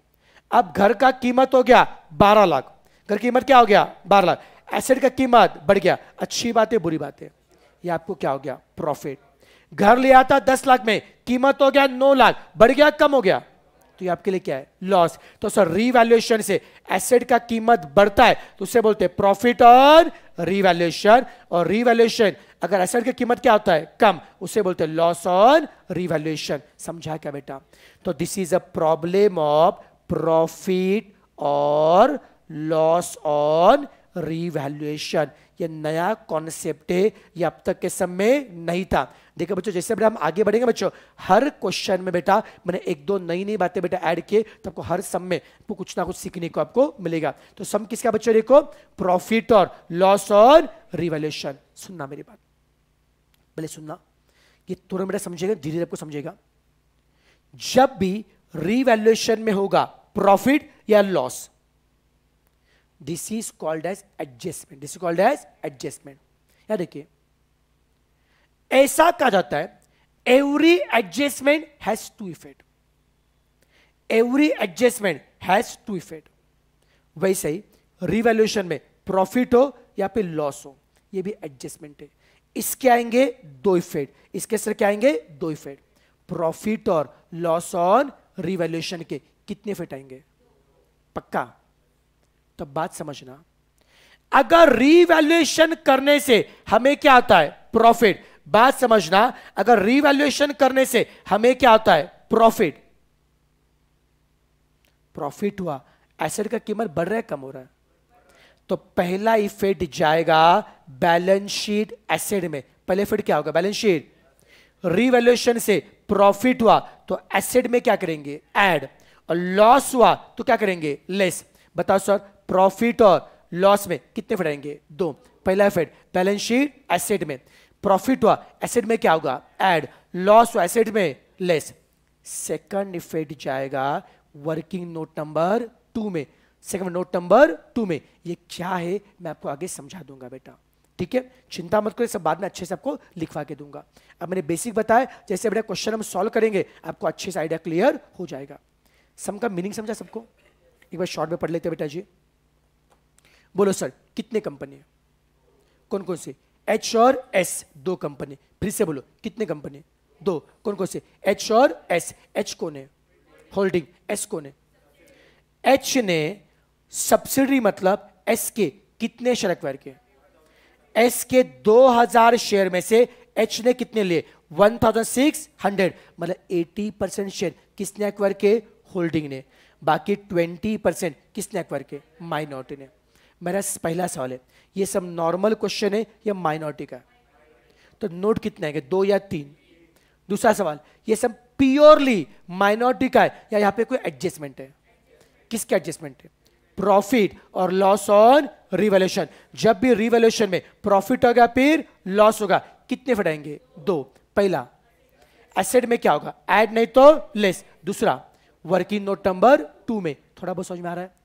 अब घर का कीमत हो गया बारह लाख घर कीमत क्या हो गया बारह लाख एसेट का कीमत बढ़ गया अच्छी बात है बुरी बात है ये आपको क्या हो गया प्रॉफिट घर लिया था दस लाख में कीमत हो गया नौ लाख बढ़ गया कम हो गया तो ये आपके लिए क्या है लॉस तो सर रीवैल्यूएशन से एसेट का कीमत बढ़ता है तो उसे बोलते हैं प्रॉफिट और रिवैल्युएशन और रीवैल्यूएशन अगर एसेट की कीमत क्या होता है कम उसे बोलते हैं लॉस ऑन रिवैल्यूएशन समझा क्या बेटा तो this is a problem of profit और लॉस ऑन रिवैल्युएशन ये नया कॉन्सेप्ट है ये अब तक के समय नहीं था देखो बच्चों जैसे बेटा हम आगे बढ़ेंगे बच्चों हर क्वेश्चन में बेटा मैंने एक दो नई नई बातें बेटा ऐड किए तो आपको हर सम में आपको कुछ ना कुछ सीखने को आपको मिलेगा तो सम किसका बच्चों देखो प्रॉफिट और लॉस और रिवेल्यूशन सुनना मेरी बात बोले सुनना ये तुरंत बेटा समझेगा धीरे धीरे आपको समझेगा जब भी रिवेल्युएशन में होगा प्रॉफिट या loss this is called as adjustment this is called as adjustment या देखिए ऐसा कहा जाता है every adjustment has to effect every adjustment has to effect वैसे ही रिवेल्यूशन में प्रॉफिट हो या फिर लॉस हो ये भी एडजस्टमेंट है इसके आएंगे दो इफेक्ट इसके सर क्या आएंगे दो इफेक्ट प्रॉफिट और लॉस ऑन रिवेल्यूशन के कितने इफेक्ट आएंगे पक्का तो बात समझना अगर रीवैल्यूएशन करने से हमें क्या आता है प्रॉफिट बात समझना अगर रीवैल्यूएशन करने से हमें क्या आता है प्रॉफिट प्रॉफिट हुआ एसेट का कीमत बढ़ रहा है कम हो रहा है तो पहला इफेक्ट जाएगा बैलेंस शीट एसेट में पहले इफेक्ट क्या होगा बैलेंस शीट रिवैल्यूएशन से प्रॉफिट हुआ तो एसेट में क्या करेंगे एड और लॉस हुआ तो क्या करेंगे लेस बताओ सर प्रॉफिट और लॉस में कितने फेड आएंगे दो पहला फेड बैलेंस शीट एसेट में प्रॉफिट हुआ एसेट में क्या होगा एड लॉस हुआ एसेट में लेस सेकंड इफेक्ट जाएगा वर्किंग नोट नंबर टू में सेकंड नोट नंबर टू में ये क्या है मैं आपको आगे समझा दूंगा बेटा ठीक है चिंता मत करो सब बाद में अच्छे से आपको लिखवा के दूंगा अब मैंने बेसिक बताया जैसे बेटा क्वेश्चन हम सॉल्व करेंगे आपको अच्छे से आइडिया क्लियर हो जाएगा सम का मीनिंग समझा सबको एक बार शॉर्ट में पढ़ लेते बेटा जी बोलो सर कितने कंपनी है कौन कौन से एच और एस दो कंपनी फिर से बोलो कितने कंपनी दो कौन कौन से एच और एस एच कौन है होल्डिंग एस कौन है एच ने सब्सिडी मतलब एस के कितने शेयर एक्वायर किए एस के 2000 शेयर में से एच ने कितने लिए 1600 मतलब 80 परसेंट शेयर किसने एक्वायर के होल्डिंग ने बाकी 20 परसेंट किसने एक्वायर के माइनॉरिटी ने मेरा पहला सवाल है ये सब नॉर्मल क्वेश्चन है या माइनॉरिटी का तो नोट कितने आएंगे दो या तीन दूसरा सवाल ये सब प्योरली माइनॉरिटी का है या यहाँ पे कोई एडजस्टमेंट है किसके एडजस्टमेंट है प्रॉफिट और लॉस ऑन रिवेल्यूशन जब भी रिवेल्यूशन में प्रॉफिट होगा फिर लॉस होगा कितने फटाएंगे दो पहला एसेट में क्या होगा एड नहीं तो लेस दूसरा वर्किंग नोट नंबर टू में थोड़ा बहुत समझ में आ रहा है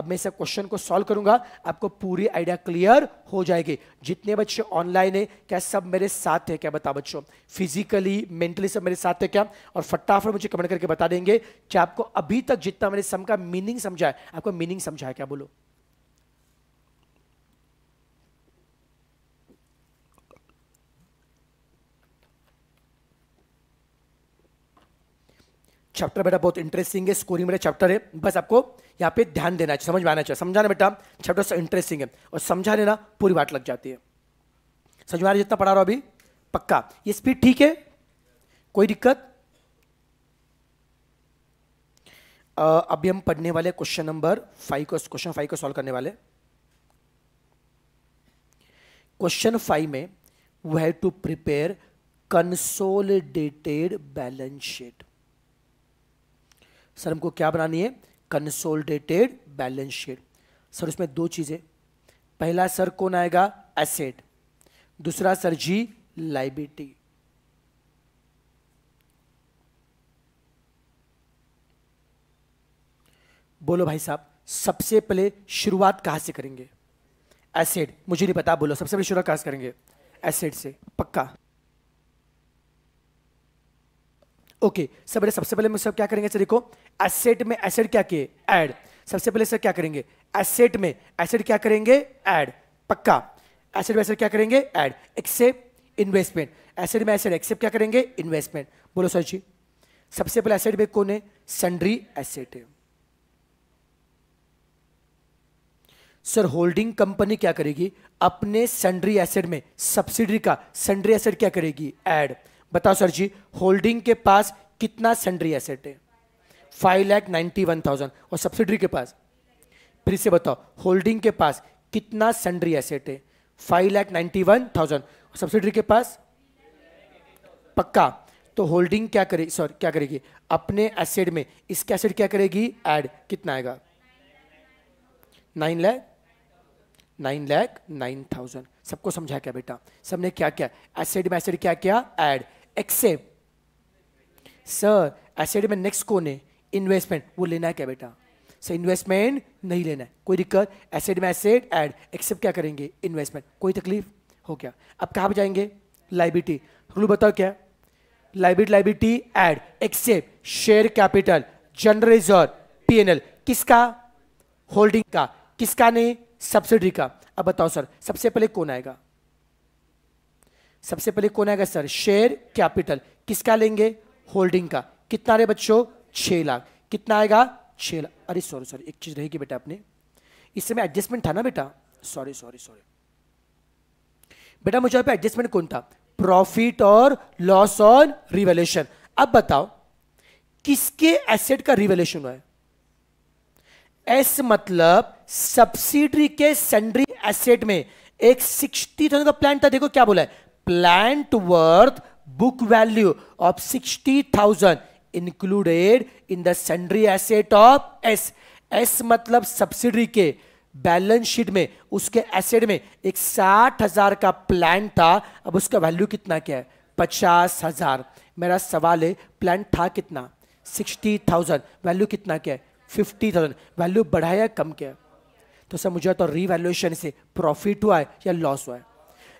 अब मैं इस क्वेश्चन को सॉल्व करूंगा आपको पूरी आइडिया क्लियर हो जाएगी जितने बच्चे ऑनलाइन है क्या सब मेरे साथ है क्या बता बच्चों फिजिकली मेंटली सब मेरे साथ है क्या और फटाफट मुझे कमेंट करके बता देंगे क्या आपको अभी तक जितना मैंने सम का मीनिंग समझा है आपको मीनिंग समझा है क्या बोलो चैप्टर बेटा बहुत इंटरेस्टिंग है स्कोरिंग बेटा चैप्टर है बस आपको यहाँ पे ध्यान देना चाहिए समझ में आना चाहिए समझाना बेटा चैप्टर सब इंटरेस्टिंग है और समझा लेना पूरी बात लग जाती है समझ में आ जितना पढ़ा रहा अभी पक्का ये स्पीड ठीक है कोई दिक्कत अभी हम पढ़ने वाले क्वेश्चन नंबर फाइव को क्वेश्चन फाइव को सॉल्व करने वाले क्वेश्चन फाइव में we have to prepare consolidated balance sheet sir हमको क्या बनानी है कंसोलिडेटेड बैलेंस शीट सर उसमें दो चीज़ें पहला सर कौन आएगा एसेट दूसरा सर जी लाइबिलिटी बोलो भाई साहब सबसे पहले शुरुआत कहाँ से करेंगे एसेड मुझे नहीं पता बोलो सबसे पहले शुरुआत कहाँ से करेंगे एसेड से पक्का ओके सब सबसे पहले मुझे सब क्या करेंगे सर अच्छा, देखो एसेट में एसेट क्या किए ऐड सबसे पहले सर क्या करेंगे एसेट में एसेट क्या करेंगे ऐड पक्का एसेट में एसेट क्या करेंगे ऐड एक्सेप्ट इन्वेस्टमेंट एसेट में एसेट एक्सेप्ट क्या करेंगे इन्वेस्टमेंट बोलो सर जी सबसे पहले एसेट में कौन है सन्ड्री एसेट है सर होल्डिंग कंपनी क्या करेगी अपने सन्ड्री एसेट में सब्सिडी का सन्ड्री एसेट क्या करेगी ऐड बताओ सर जी होल्डिंग के पास कितना सन्ड्री एसेट है five lakh ninety one thousand और सब्सिडरी के पास फिर से बताओ होल्डिंग के पास कितना सेंडरी एसेट है five lakh ninety one thousand और सब्सिडरी के पास पक्का तो होल्डिंग क्या करेगी सॉरी क्या करेगी अपने एसेट में इसका एसेट क्या करेगी ऐड कितना आएगा nine lakh nine lakh nine thousand सबको समझा क्या बेटा सबने क्या क्या एसेड में एसेड क्या क्या ऐड एक्सेप्ट सर एसेड में नेक्स्ट कौन है इन्वेस्टमेंट वो लेना है क्या बेटा सर इन्वेस्टमेंट नहीं लेना है कोई दिक्कत एसेड में एसेड एड एक्सेप्ट क्या करेंगे इन्वेस्टमेंट कोई तकलीफ हो क्या अब कहाँ पर जाएंगे लाइबिलिटी रूल बताओ क्या liability liability add except share capital general reserve PNL किसका होल्डिंग का किसका नहीं सब्सिडी का अब बताओ सर सबसे पहले कौन आएगा सबसे पहले कौन आएगा सर शेयर कैपिटल किसका लेंगे होल्डिंग का कितना रे बच्चों छः लाख कितना आएगा छः लाख अरे सॉरी सॉरी एक चीज़ रहेगी बेटा अपने इस समय एडजस्टमेंट था ना बेटा सॉरी सॉरी सॉरी बेटा मुझे पे एडजस्टमेंट कौन था प्रॉफिट और लॉस ऑन रिवेल्यूशन अब बताओ किसके एसेट का रिवेल्यूशन हुआ है एस मतलब सब्सिडरी के सेंडरी एसेट में एक सिक्सटी थाउजेंड का प्लान था देखो क्या बोला है plant worth book value of sixty thousand included in sundry asset of S S मतलब सब्सिडी के बैलेंस शीट में उसके एसेट में एक साठ हजार का प्लान था अब उसका वैल्यू कितना क्या है पचास हजार मेरा सवाल है प्लान था कितना सिक्सटी थाउजेंड वैल्यू कितना क्या है फिफ्टी थाउजेंड वैल्यू बढ़ाया कम क्या है तो सर मुझे तो रीवैल्यूएशन से प्रॉफिट हुआ है या लॉस हुआ है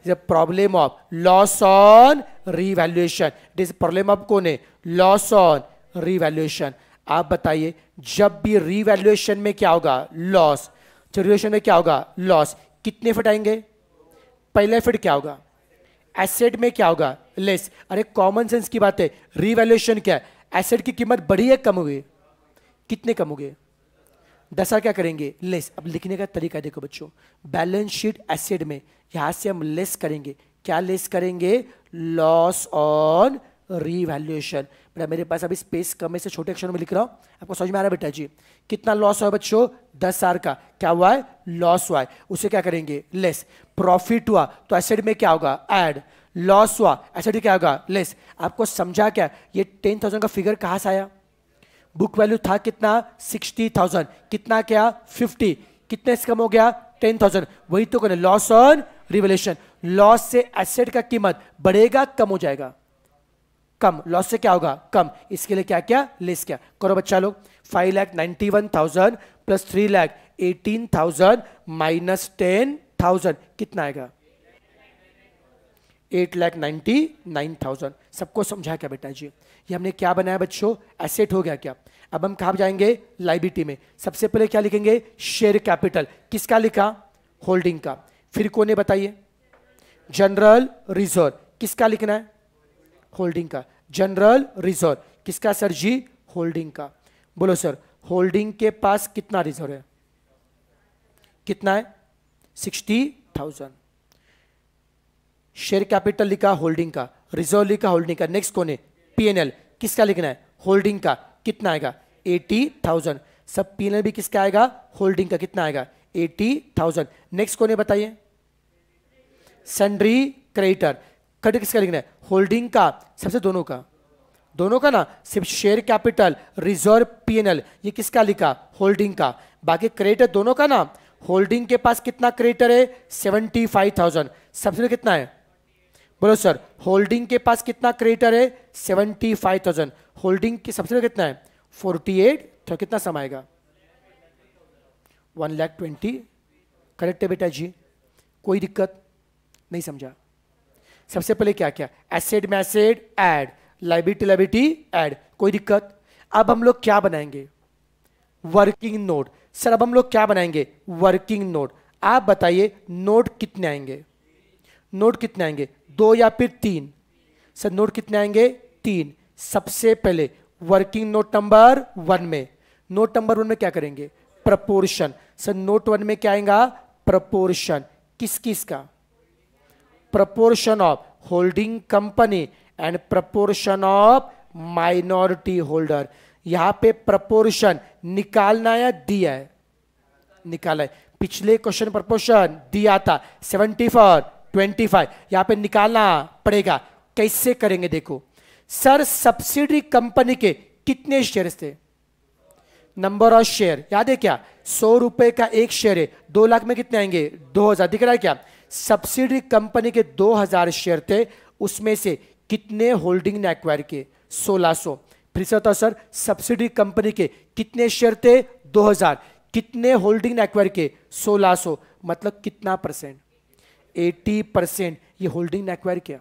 is a problem of loss on revaluation it is problem of कौन है लॉस ऑन रिवैल्युएशन आप बताइए जब भी रिवैल्युएशन में क्या होगा लॉस रिवेशन तो में क्या होगा लॉस कितने फिट आएंगे पहले फिट क्या होगा एसेट में क्या होगा लेस अरे कॉमन सेंस की बात है रिवैल्युएशन क्या है एसेट की कीमत बढ़ी है कम हुई कितने कम हो गए दशा क्या करेंगे लेस अब लिखने का तरीका देखो बच्चों बैलेंस शीट एसेड में यहाँ से हम लेस करेंगे क्या लेस करेंगे लॉस ऑन रीवैल्यूएशन बेटा मेरे पास अभी स्पेस कम है से छोटे अक्षरों में लिख रहा हूँ आपको समझ में आ रहा है बेटा जी कितना लॉस हुआ बच्चों दस आर का क्या हुआ है लॉस हुआ है उसे क्या करेंगे लेस प्रॉफिट हुआ तो एसेड में क्या होगा एड लॉस हुआ एसेड क्या होगा लेस आपको समझा क्या ये टेन थाउजेंड का फिगर कहाँ से आया बुक वैल्यू था कितना सिक्सटी थाउजेंड कितना क्या फिफ्टी कितने से कम हो गया टेन थाउजेंड वही तो करें लॉस ऑन रिवलेशन लॉस से एसेट का कीमत बढ़ेगा कम हो जाएगा कम लॉस से क्या होगा कम इसके लिए क्या क्या लेस क्या करो बच्चा लोग five lakh ninety one thousand plus three lakh eighteen thousand minus ten thousand कितना आएगा eight lakh ninety nine thousand सबको समझा क्या बेटा जी ये हमने क्या बनाया बच्चों एसेट हो गया क्या अब हम कहाँ जाएंगे लाइबिलिटी में सबसे पहले क्या लिखेंगे शेयर कैपिटल किसका लिखा होल्डिंग का फिर कोने बताइए जनरल रिजर्व किसका लिखना है होल्डिंग का जनरल रिजर्व किसका सर जी होल्डिंग का बोलो सर होल्डिंग के पास कितना रिजर्व है कितना है सिक्सटी थाउजेंड शेयर कैपिटल लिखा होल्डिंग का रिजर्व लिखा होल्डिंग का नेक्स्ट कौन है पीएनएल किसका लिखना है होल्डिंग का कितना आएगा एटी थाउजेंड सब पीएनएल भी किसका आएगा होल्डिंग का कितना आएगा एटी थाउजेंड नेक्स्ट कौन है बताइए सेंड्री क्रेडिटर क्रेडिट किसका लिखना है होल्डिंग का सबसे दोनों का दोनों का ना सिर्फ शेयर कैपिटल रिजर्व पीएनएल ये किसका लिखा होल्डिंग का बाकी क्रेडिटर दोनों का ना होल्डिंग के पास कितना क्रेडिटर है सेवेंटी फाइव थाउजेंड सबसे कितना है बोलो सर होल्डिंग के पास कितना क्रेडिटर है सेवेंटी फाइव थाउजेंड होल्डिंग की सबसे कितना है फोर्टी एट तो कितना समय आएगा वन लैख ट्वेंटी करेक्ट है बेटा जी कोई दिक्कत नहीं समझा सबसे पहले क्या क्या एसेड में एड लाइबिटी लाइबिटी एड कोई दिक्कत अब हम लोग क्या बनाएंगे वर्किंग नोट सर अब हम लोग क्या बनाएंगे वर्किंग नोट आप बताइए नोट कितने आएंगे नोट कितने आएंगे दो या फिर तीन सर नोट कितने आएंगे तीन सबसे पहले वर्किंग नोट नंबर वन में नोट नंबर वन में क्या करेंगे प्रपोर्शन सर नोट वन में क्या आएगा प्रपोर्शन किस किस का proportion of holding company and proportion of minority holder यहां पे प्रपोर्शन निकालना या दिया है निकाला है पिछले क्वेश्चन प्रपोर्शन दिया था सेवेंटी फोर ट्वेंटी फाइव यहां पर निकालना पड़ेगा कैसे करेंगे देखो सर सब्सिडी कंपनी के कितने शेयर थे नंबर ऑफ शेयर याद है क्या सौ रुपए का एक शेयर है दो लाख में कितने आएंगे दो हजार दिख रहा है क्या सब्सिडी कंपनी के दो हजार शेयर थे उसमें से कितने होल्डिंग ने एक्वायर किए सोलह सौ फिर से बताओ सर सब्सिडी कंपनी के कितने शेयर थे दो हजार कितने होल्डिंग ने एक्वायर किए सोलह सो मतलब कितना परसेंट एटी परसेंट ये होल्डिंग ने एक्वायर किया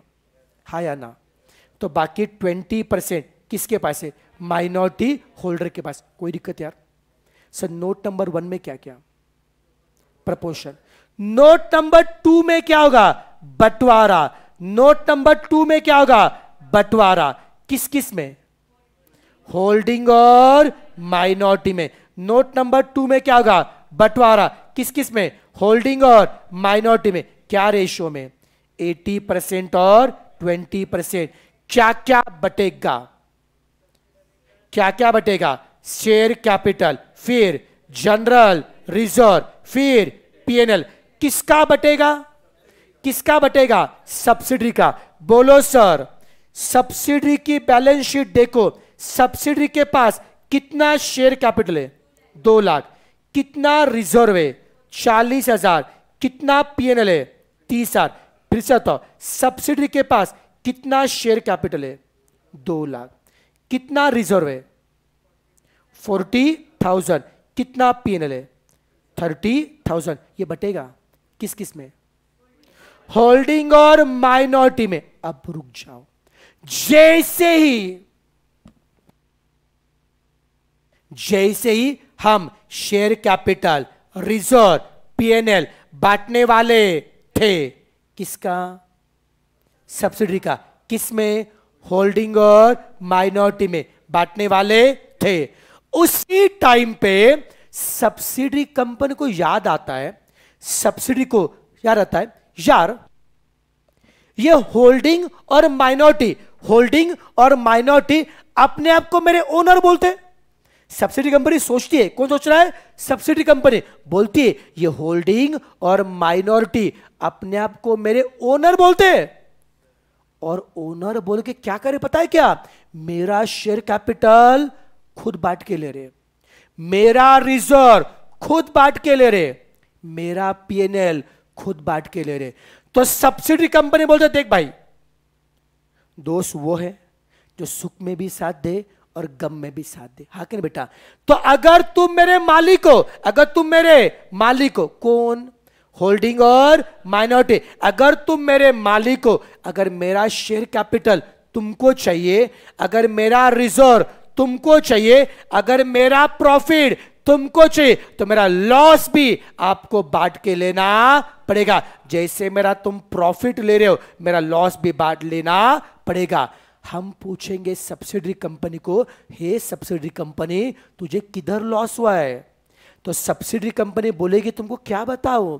हाँ या ना तो बाकी ट्वेंटी परसेंट किसके पास है माइनॉरिटी होल्डर के पास कोई दिक्कत यार सर नोट नंबर वन में क्या क्या प्रपोशन नोट नंबर टू में क्या होगा बंटवारा नोट नंबर टू में क्या होगा बंटवारा किस किस में होल्डिंग और माइनॉरिटी में नोट नंबर टू में क्या होगा बंटवारा किस किस में होल्डिंग और माइनॉरिटी में क्या रेशियो में 80 परसेंट और 20 परसेंट क्या क्या बटेगा क्या क्या बटेगा शेयर कैपिटल फिर जनरल रिजर्व फिर पीएनएल किसका बटेगा किसका बटेगा सब्सिडी का बोलो सर सब्सिडी की बैलेंस शीट देखो सब्सिडी के पास कितना शेयर कैपिटल है दो लाख कितना रिजर्व है चालीस हजार कितना पीएनएल है तीस हजार फिर से आता सब्सिडी के पास कितना शेयर कैपिटल है दो लाख कितना रिजर्व है फोर्टी थाउजेंड कितना पीएनएल है थर्टी थाउजेंड ये बटेगा किस किस में होल्डिंग और माइनॉरिटी में अब रुक जाओ जैसे ही जैसे ही हम शेयर कैपिटल रिजर्व पीएनएल बांटने वाले थे किसका सब्सिडी का किस में होल्डिंग और माइनॉरिटी में बांटने वाले थे उसी टाइम पे सब्सिडी कंपनी को याद आता है सब्सिडी को याद आता है यार ये होल्डिंग और माइनॉरिटी होल्डिंग और माइनॉरिटी अपने आप को मेरे ओनर बोलते हैं सब्सिडी कंपनी सोचती है कौन सोच रहा है सब्सिडी कंपनी बोलती है ये होल्डिंग और माइनॉरिटी अपने आप को मेरे ओनर बोलते हैं और ओनर बोल के क्या करे पता है क्या मेरा शेयर कैपिटल खुद बांट के ले रहे मेरा रिजर्व खुद बांट के ले रहे मेरा पीएनएल खुद बांट के ले रहे तो सब्सिडी कंपनी बोलते देख भाई दोस्त वो है जो सुख में भी साथ दे और गम में भी साथ दे हा कि बेटा तो अगर तुम मेरे मालिक हो अगर तुम मेरे मालिक हो कौन होल्डिंग और माइनॉरिटी अगर तुम मेरे मालिक हो अगर मेरा शेयर कैपिटल तुमको चाहिए अगर मेरा रिजर्व तुमको चाहिए अगर मेरा प्रॉफिट तुमको चाहिए तो मेरा लॉस भी आपको बांट के लेना पड़ेगा जैसे मेरा तुम प्रॉफिट ले रहे हो मेरा लॉस भी बांट लेना पड़ेगा हम पूछेंगे सब्सिडरी कंपनी को हे सब्सिडरी कंपनी तुझे किधर लॉस हुआ है तो सब्सिडरी कंपनी बोलेगी तुमको क्या बताओ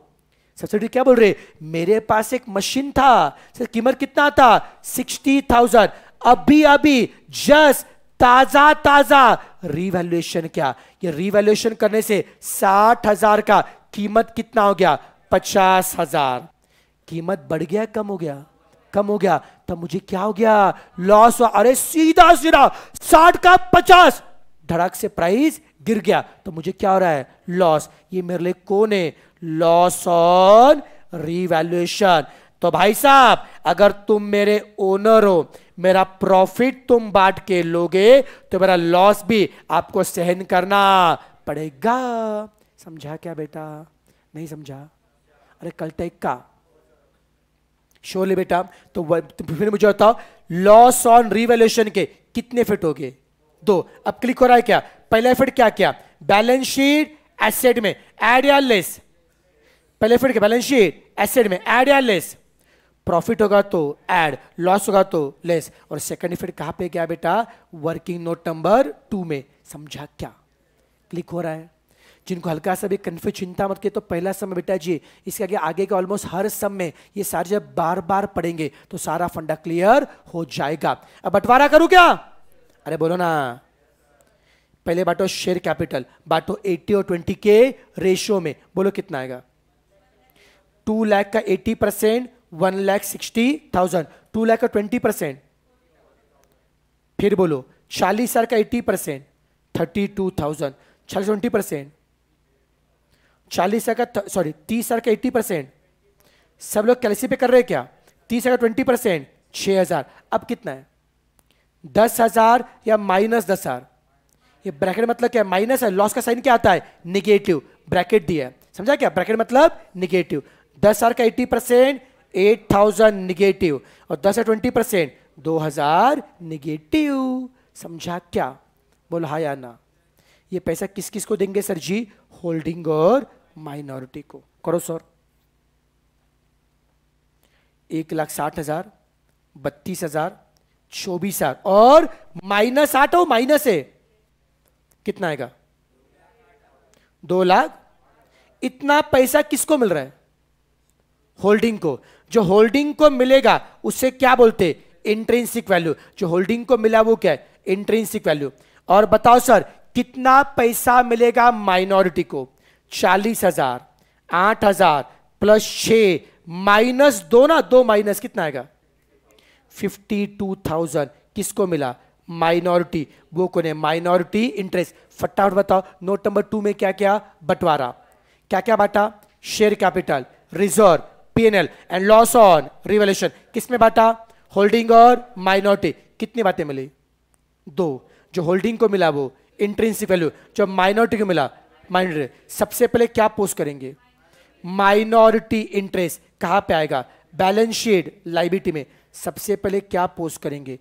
सब्सिडी क्या बोल रहे मेरे पास एक मशीन था कीमत कितना था सिक्सटी थाउजेंड अभी अभी जस्ट ताजा ताजा रिवेल्युएशन क्या ये रिवैल्यूएशन करने से साठ हजार का कीमत कितना हो गया पचास हजार कीमत बढ़ गया कम हो गया कम हो गया तब मुझे क्या हो गया लॉस हुआ अरे सीधा सीधा साठ का पचास धड़क से प्राइस गिर गया तो मुझे क्या हो रहा है लॉस ये मेरे लिए कौन है लॉस ऑन रिवैल्युएशन तो भाई साहब अगर तुम मेरे ओनर हो मेरा प्रॉफिट तुम बांट के लोगे तो मेरा लॉस भी आपको सहन करना पड़ेगा समझा क्या बेटा नहीं समझा अरे कल तक का शोले बेटा तो, तो फिर मुझे बताओ लॉस ऑन रिवेल्यूशन के कितने फिट हो गए दो अब क्लिक हो रहा है क्या पहला फिट क्या क्या बैलेंस शीट एसेट में एड या लेस पहले फिट के बैलेंस शीट एसेट में एड या लेस प्रॉफिट होगा तो एड लॉस होगा तो लेस और सेकंड फिट कहां पे गया बेटा वर्किंग नोट नंबर टू में समझा क्या क्लिक हो रहा है जिनको हल्का सा भी कन्फ्यूज चिंता मत के तो पहला समय बेटा जी इसके आगे आगे के ऑलमोस्ट हर सम में ये सारे जब बार बार पढ़ेंगे तो सारा फंडा क्लियर हो जाएगा अब बंटवारा करूं क्या अरे बोलो ना पहले बांटो शेयर कैपिटल बांटो 80 और 20 के रेशियो में बोलो कितना आएगा टू लाख का 80 percent one lakh sixty thousand two lakh का ट्वेंटी परसेंट फिर बोलो चालीस हजार का eighty percent thirty two thousand चालीस ट्वेंटी परसेंट चालीस का सॉरी तीस हजार का एट्टी परसेंट सब लोग कैलसी पे कर रहे हैं क्या तीस हजार ट्वेंटी परसेंट छः हज़ार अब कितना है दस हज़ार या माइनस दस हज़ार ये ब्रैकेट मतलब क्या है माइनस है लॉस का साइन क्या आता है निगेटिव ब्रैकेट दिया है समझा क्या ब्रैकेट मतलब निगेटिव दस हज़ार का eighty percent eight thousand negative और दस हजार ट्वेंटी परसेंट दो हज़ार निगेटिव समझा क्या बोलो हाँ या ना ये पैसा किस किस को देंगे सर जी होल्डिंग और माइनॉरिटी को करो सर एक लाख साठ हजार बत्तीस हजार चौबीस हजार और माइनस आठ हो माइनस है कितना आएगा दो लाख इतना पैसा किसको मिल रहा है होल्डिंग को जो होल्डिंग को मिलेगा उससे क्या बोलते इंट्रेंसिक वैल्यू जो होल्डिंग को मिला वो क्या है इंट्रेंसिक वैल्यू और बताओ सर कितना पैसा मिलेगा माइनॉरिटी को चालीस हजार आठ हजार प्लस छ माइनस दो ना दो माइनस कितना आएगा फिफ्टी टू थाउजेंड किसको मिला माइनॉरिटी वो कौन है माइनॉरिटी इंटरेस्ट फटाफट बताओ नोट नंबर टू में क्या क्या बंटवारा क्या क्या बांटा share capital reserve PNL and loss on revaluation किसमें बांटा होल्डिंग और माइनॉरिटी कितनी बातें मिली दो जो होल्डिंग को मिला वो इंट्रेंसिक वैल्यू जो माइनॉरिटी को मिला माइनॉरिटी सबसे पहले क्या पोस्ट करेंगे माइनॉरिटी इंटरेस्ट कहाँ पे आएगा बैलेंस शीट लाइबिलिटी में सबसे पहले क्या पोस्ट करेंगे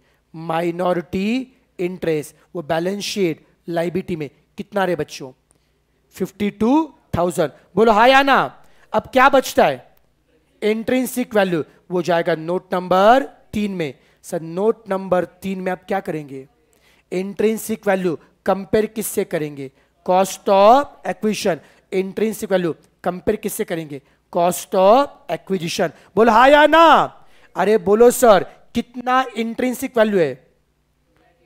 माइनॉरिटी इंटरेस्ट वो बैलेंस शीट लाइबिलिटी में कितना रे बच्चों फिफ्टी टू थाउजेंड बोलो हाय आना अब क्या बचता है इंट्रेंसिक वैल्यू वो जाएगा नोट नंबर तीन में सर नोट नंबर तीन में आप क्या करेंगे इंट्रेंसिक वैल्यू कंपेयर किससे करेंगे cost of acquisition intrinsic value compare किससे करेंगे कॉस्ट ऑफ एक्विजिशन बोलो हा या ना अरे बोलो सर कितना इंट्रेंसिक वैल्यू है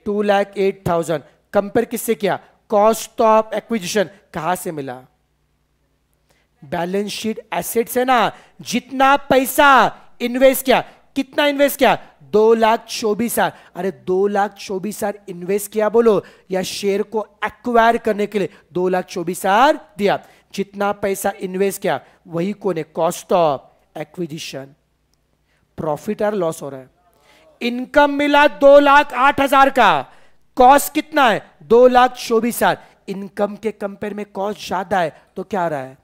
two lakh eight thousand compare किससे किया कॉस्ट ऑफ एक्विजिशन कहां से मिला बैलेंस शीट एसेट्स है ना जितना पैसा इन्वेस्ट किया कितना इन्वेस्ट किया दो लाख चौबीस हजार अरे दो लाख चौबीस हजार इन्वेस्ट किया बोलो या शेयर को एक्वायर करने के लिए दो लाख चौबीस हजार दिया जितना पैसा इन्वेस्ट किया वही कौन है कॉस्ट ऑफ एक्विजिशन प्रॉफिट और लॉस हो रहा है इनकम मिला दो लाख आठ हजार का कॉस्ट कितना है दो लाख चौबीस हजार इनकम के कंपेयर में कॉस्ट ज्यादा है तो क्या रहा है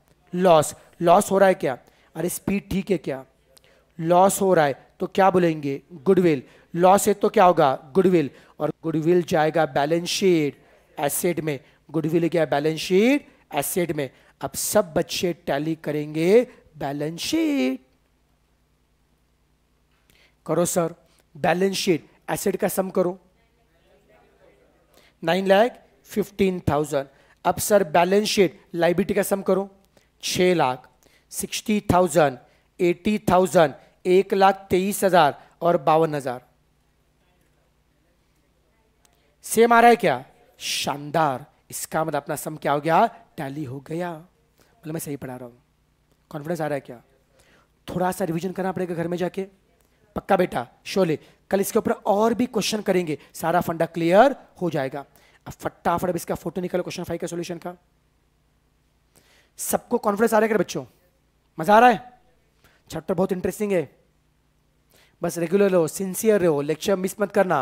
लॉस लॉस हो रहा है क्या अरे स्पीड ठीक है क्या लॉस हो रहा है तो क्या बोलेंगे गुडविल लॉस है तो क्या होगा गुडविल और गुडविल जाएगा बैलेंस शीट एसेट में गुडविल क्या बैलेंस शीट एसेट में अब सब बच्चे टैली करेंगे बैलेंस शीट करो सर बैलेंस शीट एसेट का सम करो नाइन लाख फिफ्टीन थाउजेंड अब सर बैलेंस शीट लाइबिलिटी का सम करो छ lakh sixty thousand eighty thousand एक लाख तेईस हज़ार और बावन हज़ार सेम आ रहा है क्या शानदार इसका मतलब अपना सम क्या हो गया टैली हो गया मतलब मैं सही पढ़ा रहा हूं कॉन्फिडेंस आ रहा है क्या थोड़ा सा रिवीजन करना पड़ेगा घर में जाके पक्का बेटा शोले कल इसके ऊपर और भी क्वेश्चन करेंगे सारा फंडा क्लियर हो जाएगा अब फटाफट अब इसका फोटो निकालो क्वेश्चन फाइव का सोल्यूशन का सबको कॉन्फिडेंस आ रहा है क्या बच्चों मजा आ रहा है चैप्टर बहुत इंटरेस्टिंग है बस रेगुलर रहो सिंसियर रहो लेक्चर मिस मत करना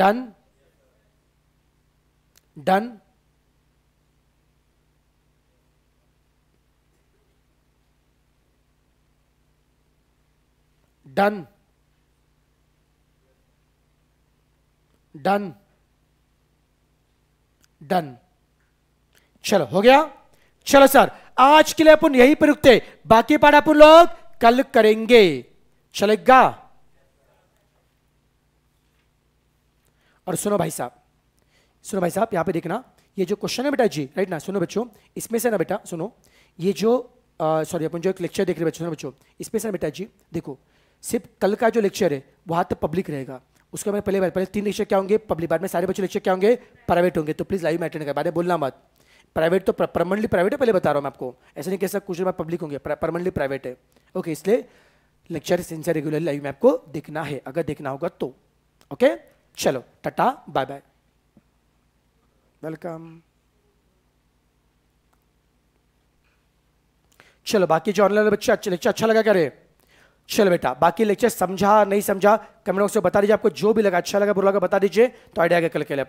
done done done done done चलो हो गया चलो सर आज के लिए अपन यहीं पर रुकते बाकी पार्ट अपन लोग कल करेंगे चलेगा और सुनो भाई साहब सुनो भाई साहब यहां पे देखना ये जो क्वेश्चन है बेटा जी राइट ना सुनो बच्चों इसमें से ना बेटा सुनो ये जो सॉरी अपन जो एक लेक्चर देख रहे बच्चों बच्चों इसमें से ना बेटा जी देखो सिर्फ कल का जो लेक्चर है वहां तक पब्लिक रहेगा उसके बाद पहले बार पहले तीन लेक्चर क्या होंगे पब्लिक बाद में सारे बच्चे लेक्चर क्या होंगे प्राइवेट होंगे तो प्लीज़ लाइव में अटेंड कर बाद में बोलना मत प्राइवेट तो परमानेंटली प्राइवेट है पहले बता रहा हूँ मैं आपको ऐसे नहीं कह सकता कुछ मैं पब्लिक होंगे परमानेंटली प्राइवेट है ओके इसलिए लेक्चर इनसे रेगुलर लाइव में आपको देखना है अगर देखना होगा तो ओके चलो टाटा बाय बाय वेलकम चलो बाकी जो ऑनलाइन बच्चे अच्छे लेक्चर अच्छा लगा करे चलो बेटा बाकी लेक्चर समझा नहीं समझा कमेंट बॉक्स में बता दीजिए आपको जो भी लगा अच्छा लगा बुरा लगा बता दीजिए तो आइडिया आगे कल के लिए